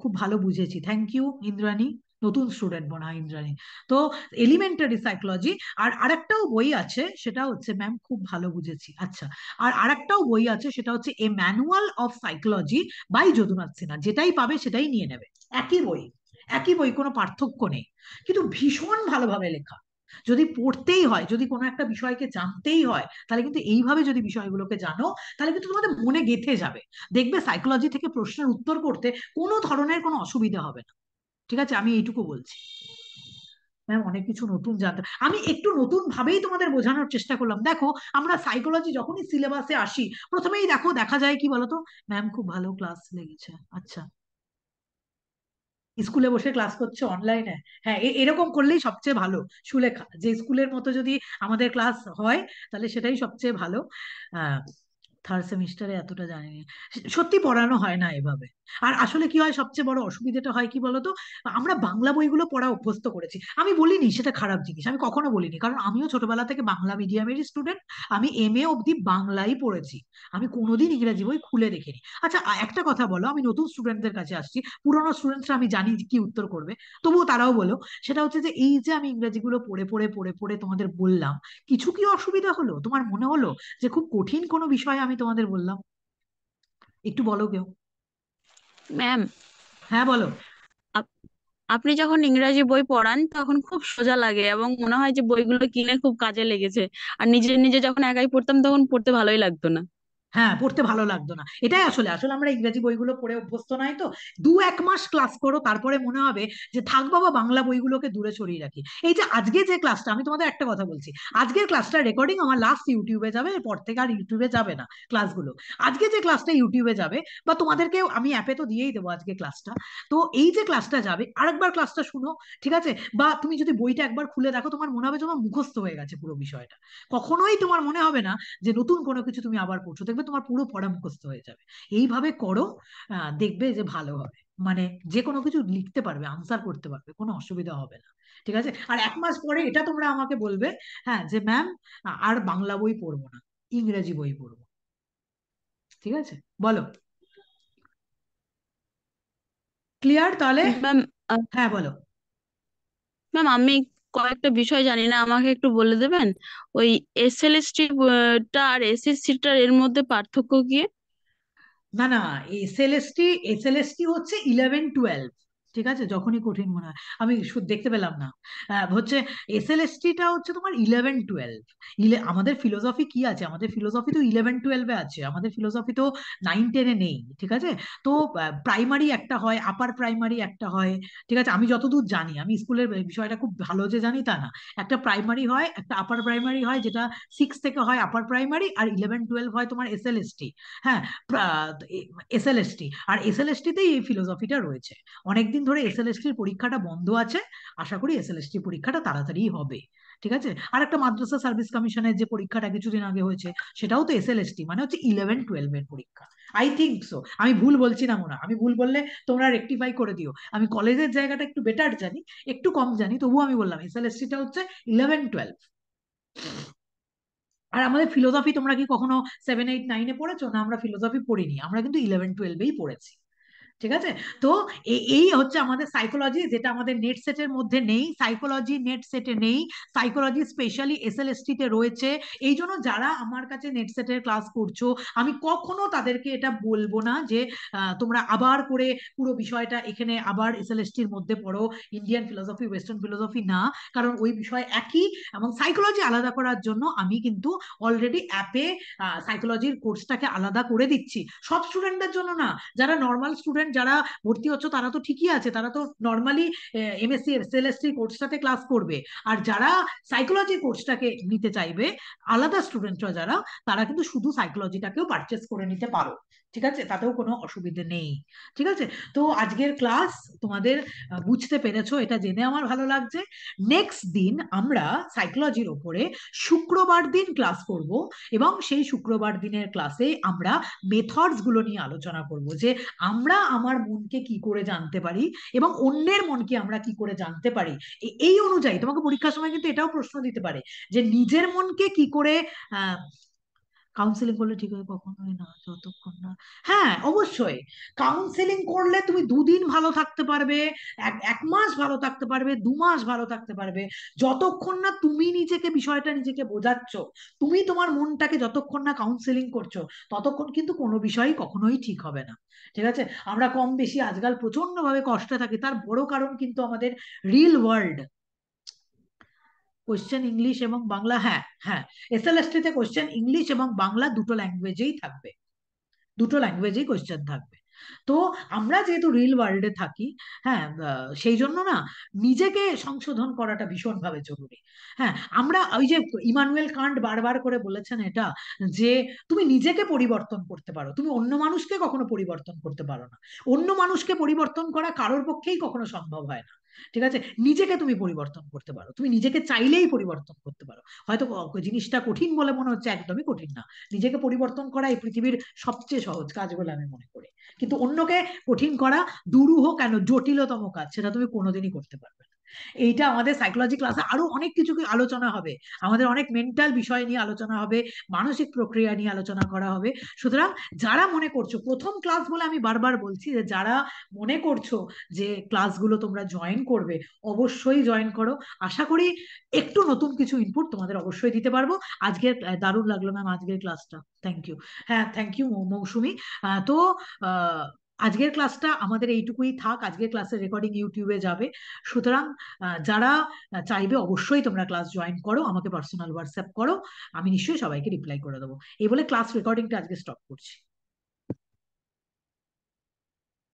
খুব ভালো বুঝেছি থ্যাংক ইউ ইন্দ্রাণী নতুন স্টুডেন্ট মনে হয় ইন্দ্রাণী তো এলিমেন্টারি সাইকোলজি আর আরেকটাও বই আছে সেটা হচ্ছে ম্যাম খুব ভালো বুঝেছি আচ্ছা আর আরেকটাও বই আছে সেটা হচ্ছে a manual of psychology by Jadunath Sinha যেটাই পাবে সেটাই নিয়ে নেবে একই বই একই বই কোনো পার্থক্য নেই কিন্তু ভীষণ ভালোভাবে লেখা যদি পড়তেই হয় যদি কোনো একটা বিষয়কে জানতেই হয় তাহলে কিন্তু এইভাবে যদি বিষয়গুলোকে জানো তাহলে কিন্তু তোমাদের মনে গেঁথে যাবে দেখবে সাইকোলজি থেকে প্রশ্নের উত্তর করতে কোনো ধরনের কোনো অসুবিধা হবে না ঠিক আছে আমি এইটুকু বলছি ম্যাম অনেক কিছু নতুন জানতে আমি একটু নতুন ভাবেই তোমাদের বোঝানোর চেষ্টা করলাম দেখো আমরা সাইকোলজি যখনই সিলেবাসে আসি প্রথমেই দেখো দেখা যায় কি বলতো ম্যাম খুব ভালো ক্লাস লেগেছে আচ্ছা স্কুলে বসে ক্লাস করছে অনলাইনে হ্যাঁ এরকম করলেই সবচেয়ে ভালো সুলেখা যে স্কুলের মতো যদি আমাদের ক্লাস হয় তাহলে সেটাই সবচেয়ে ভালো আহ থার্ড সেমিস্টারে এতটা জানিনি সত্যি পড়ানো হয় না এভাবে আর আসলে কি হয় সবচেয়ে বড় অসুবিধাটা হয় কি বলতো আমরা বাংলা বইগুলো পড়া অভ্যস্ত করেছি আমি বলিনি সেটা খারাপ জিনিস আমি কখনো বলিনি কারণ আমিও ছোটবেলা থেকে বাংলা মিডিয়ামেরই স্টুডেন্ট আমি এম এ অবধি বাংলাই পড়েছি আমি কোনোদিন ইংরাজি বই খুলে দেখিনি আচ্ছা একটা কথা বলো আমি নতুন স্টুডেন্টদের কাছে আসছি পুরোনো স্টুডেন্টসরা আমি জানি কি উত্তর করবে তবুও তারাও বলো সেটা হচ্ছে যে এই যে আমি ইংরেজিগুলো পড়ে পড়ে পড়ে পড়ে তোমাদের বললাম কিছু কি অসুবিধা হলো তোমার মনে হলো যে খুব কঠিন কোনো বিষয় আমি আমি তোমাদের বললাম একটু বলো কেউ ম্যাম হ্যাঁ বলো আপনি যখন ইংরাজি বই পড়ান তখন খুব সোজা লাগে এবং মনে হয় যে বইগুলো কিনে খুব কাজে লেগেছে আর নিজে নিজে যখন একাই পড়তাম তখন পড়তে ভালোই লাগতো না হ্যাঁ পড়তে ভালো লাগতো না এটাই আসলে আসলে আমরা ইংরেজি বইগুলো পড়ে অভ্যস্ত নাই তো দু এক মাস ক্লাস করো তারপরে মনে হবে যে থাক বাবা বাংলা বইগুলোকে দূরে সরিয়ে রাখি এই যে আজকে যে ক্লাসটা আমি তোমাদের একটা কথা বলছি আজকের ক্লাসটা রেকর্ডিং আমার লাস্ট ইউটিউবে যাবে এরপর থেকে আর ইউটিউবে যাবে না ক্লাসগুলো আজকে যে ক্লাসটা ইউটিউবে যাবে বা তোমাদেরকে আমি অ্যাপে তো দিয়েই দেবো আজকে ক্লাসটা তো এই যে ক্লাসটা যাবে আরেকবার ক্লাসটা শুনো ঠিক আছে বা তুমি যদি বইটা একবার খুলে দেখো তোমার মনে হবে তোমার মুখস্থ হয়ে গেছে পুরো বিষয়টা কখনোই তোমার মনে হবে না যে নতুন কোনো কিছু তুমি আবার পড়ছো দেখবে করবে তোমার পুরো পড়া মুখস্থ হয়ে যাবে এইভাবে করো দেখবে যে ভালো হবে মানে যে কোনো কিছু লিখতে পারবে আনসার করতে পারবে কোনো অসুবিধা হবে না ঠিক আছে আর এক মাস পরে এটা তোমরা আমাকে বলবে হ্যাঁ যে ম্যাম আর বাংলা বই পড়বো না ইংরেজি বই পড়বো ঠিক আছে বলো ক্লিয়ার তাহলে হ্যাঁ বলো ম্যাম আমি কয়েকটা বিষয় জানি না আমাকে একটু বলে দেবেন ওই এসএলএসটি টা আর এসএসসি টার এর মধ্যে পার্থক্য কি না না এসএলএসটি এসএলএসটি হচ্ছে ইলেভেন টুয়েলভ ঠিক আছে যখনই কঠিন মনে হয় আমি দেখতে পেলাম না হচ্ছে এস এল এস টিটা হচ্ছে তোমার ইলেভেন টুয়েলভ ইলে আমাদের ফিলোসফি কি আছে আমাদের ফিলোসফি তো ইলেভেন টুয়েলভে আছে আমাদের ফিলোসফি তো নাইন টেনে নেই ঠিক আছে তো প্রাইমারি একটা হয় আপার প্রাইমারি একটা হয় ঠিক আছে আমি যতদূর জানি আমি স্কুলের বিষয়টা খুব ভালো যে জানি তা না একটা প্রাইমারি হয় একটা আপার প্রাইমারি হয় যেটা সিক্স থেকে হয় আপার প্রাইমারি আর ইলেভেন টুয়েলভ হয় তোমার এস এল এস টি হ্যাঁ এস এল এস টি আর এস এল এস টিতেই এই ফিলোসফিটা রয়েছে অনেকদিন দিন ধরে এস এসএলএসটির পরীক্ষাটা বন্ধ আছে আশা করি এস এস পরীক্ষাটা তাড়াতাড়ি হবে ঠিক আছে আর একটা মাদ্রাসা সার্ভিস কমিশনের যে পরীক্ষাটা কিছুদিন আগে হয়েছে সেটাও তো এস এল মানে হচ্ছে ইলেভেন টুয়েলভ এর পরীক্ষা আই থিঙ্ক সো আমি ভুল বলছি না মনে আমি ভুল বললে তোমরা রেক্টিফাই করে দিও আমি কলেজের জায়গাটা একটু বেটার জানি একটু কম জানি তবুও আমি বললাম এস এস এল টিটা হচ্ছে ইলেভেন টুয়েলভ আর আমাদের ফিলোসফি তোমরা কি কখনো সেভেন এইট নাইনে পড়েছো না আমরা ফিলোসফি পড়িনি আমরা কিন্তু ইলেভেন টুয়েলভেই পড়েছি ঠিক আছে তো এই হচ্ছে আমাদের সাইকোলজি যেটা আমাদের নেট সেটের মধ্যে নেই সাইকোলজি নেট সেটে নেই সাইকোলজি স্পেশালি এস এল তে রয়েছে এই জন্য যারা আমার কাছে নেট সেটের ক্লাস করছো আমি কখনো তাদেরকে এটা বলবো না যে তোমরা আবার করে পুরো বিষয়টা এখানে আবার এস এল এসটির মধ্যে পড়ো ইন্ডিয়ান ফিলোসফি ওয়েস্টার্ন ফিলোসফি না কারণ ওই বিষয় একই এবং সাইকোলজি আলাদা করার জন্য আমি কিন্তু অলরেডি অ্যাপে সাইকোলজির কোর্সটাকে আলাদা করে দিচ্ছি সব স্টুডেন্টদের জন্য না যারা নর্মাল স্টুডেন্ট যারা ভর্তি হচ্ছ তারা তো ঠিকই আছে তারা তো নর্মালি এমএসসি এসএলএসসি কোর্সটাতে ক্লাস করবে আর যারা সাইকোলজি কোর্সটাকে নিতে চাইবে আলাদা স্টুডেন্টরা যারা তারা কিন্তু শুধু সাইকোলজিটাকেও পারচেস করে নিতে পারো ঠিক আছে তাতেও কোনো অসুবিধে নেই ঠিক আছে তো আজকের ক্লাস তোমাদের বুঝতে পেরেছো এটা জেনে আমার ভালো লাগছে নেক্সট দিন আমরা সাইকোলজির ওপরে শুক্রবার দিন ক্লাস করব এবং সেই শুক্রবার দিনের ক্লাসে আমরা মেথডসগুলো নিয়ে আলোচনা করব যে আমরা আমার মনকে কি করে জানতে পারি এবং অন্যের মনকে আমরা কি করে জানতে পারি এই অনুযায়ী তোমাকে পরীক্ষার সময় কিন্তু এটাও প্রশ্ন দিতে পারে যে নিজের মনকে কি করে কাউন্সেলিং করলে ঠিক হবে কখনোই না যতক্ষণ না হ্যাঁ অবশ্যই কাউন্সেলিং করলে তুমি দুদিন ভালো থাকতে পারবে এক এক মাস ভালো থাকতে পারবে দু মাস ভালো থাকতে পারবে যতক্ষণ না তুমি নিজেকে বিষয়টা নিজেকে বোঝাচ্ছ তুমি তোমার মনটাকে যতক্ষণ না কাউন্সেলিং করছো ততক্ষণ কিন্তু কোনো বিষয়ই কখনোই ঠিক হবে না ঠিক আছে আমরা কম বেশি আজকাল প্রচন্ডভাবে কষ্টে থাকি তার বড় কারণ কিন্তু আমাদের রিল ওয়ার্ল্ড কোশ্চেন ইংলিশ এবং বাংলা হ্যাঁ হ্যাঁ এস এল তে কোশ্চেন ইংলিশ এবং বাংলা দুটো ল্যাঙ্গুয়েজেই থাকবে দুটো ল্যাঙ্গুয়েজেই কোশ্চেন থাকবে তো আমরা যেহেতু রিল ওয়ার্ল্ডে থাকি হ্যাঁ সেই জন্য না নিজেকে সংশোধন করাটা ভীষণভাবে জরুরি হ্যাঁ আমরা ওই যে ইমানুয়েল কান্ড বারবার করে বলেছেন এটা যে তুমি নিজেকে পরিবর্তন করতে পারো তুমি অন্য মানুষকে কখনো পরিবর্তন করতে পারো না অন্য মানুষকে পরিবর্তন করা কারোর পক্ষেই কখনো সম্ভব হয় না ঠিক আছে নিজেকে তুমি পরিবর্তন করতে পারো তুমি নিজেকে চাইলেই পরিবর্তন করতে পারো হয়তো জিনিসটা কঠিন বলে মনে হচ্ছে একদমই কঠিন না নিজেকে পরিবর্তন করা এই পৃথিবীর সবচেয়ে সহজ কাজ বলে আমি মনে করি কিন্তু অন্যকে কঠিন করা দুরূহ কেন জটিলতম কাজ সেটা তুমি কোনোদিনই করতে পারবে না এইটা আমাদের সাইকোলজি ক্লাসে আরো অনেক কিছু আলোচনা হবে আমাদের অনেক মেন্টাল বিষয় নিয়ে আলোচনা হবে মানসিক প্রক্রিয়া নিয়ে আলোচনা করা হবে সুতরাং যারা মনে করছো প্রথম ক্লাস বলে আমি বারবার বলছি যে যারা মনে করছো যে ক্লাসগুলো তোমরা জয়েন করবে অবশ্যই জয়েন করো আশা করি একটু নতুন কিছু ইনপুট তোমাদের অবশ্যই দিতে পারবো আজকের দারুণ লাগলো ম্যাম আজকের ক্লাসটা থ্যাংক ইউ হ্যাঁ থ্যাংক ইউ মৌসুমি তো আজকের ক্লাসটা আমাদের এইটুকুই থাক আজকের ক্লাসের রেকর্ডিং ইউটিউবে যাবে সুতরাং যারা চাইবে অবশ্যই তোমরা ক্লাস জয়েন করো আমাকে পার্সোনাল হোয়াটসঅ্যাপ করো আমি নিশ্চয়ই সবাইকে রিপ্লাই করে দেবো এই বলে ক্লাস রেকর্ডিংটা আজকে স্টপ করছি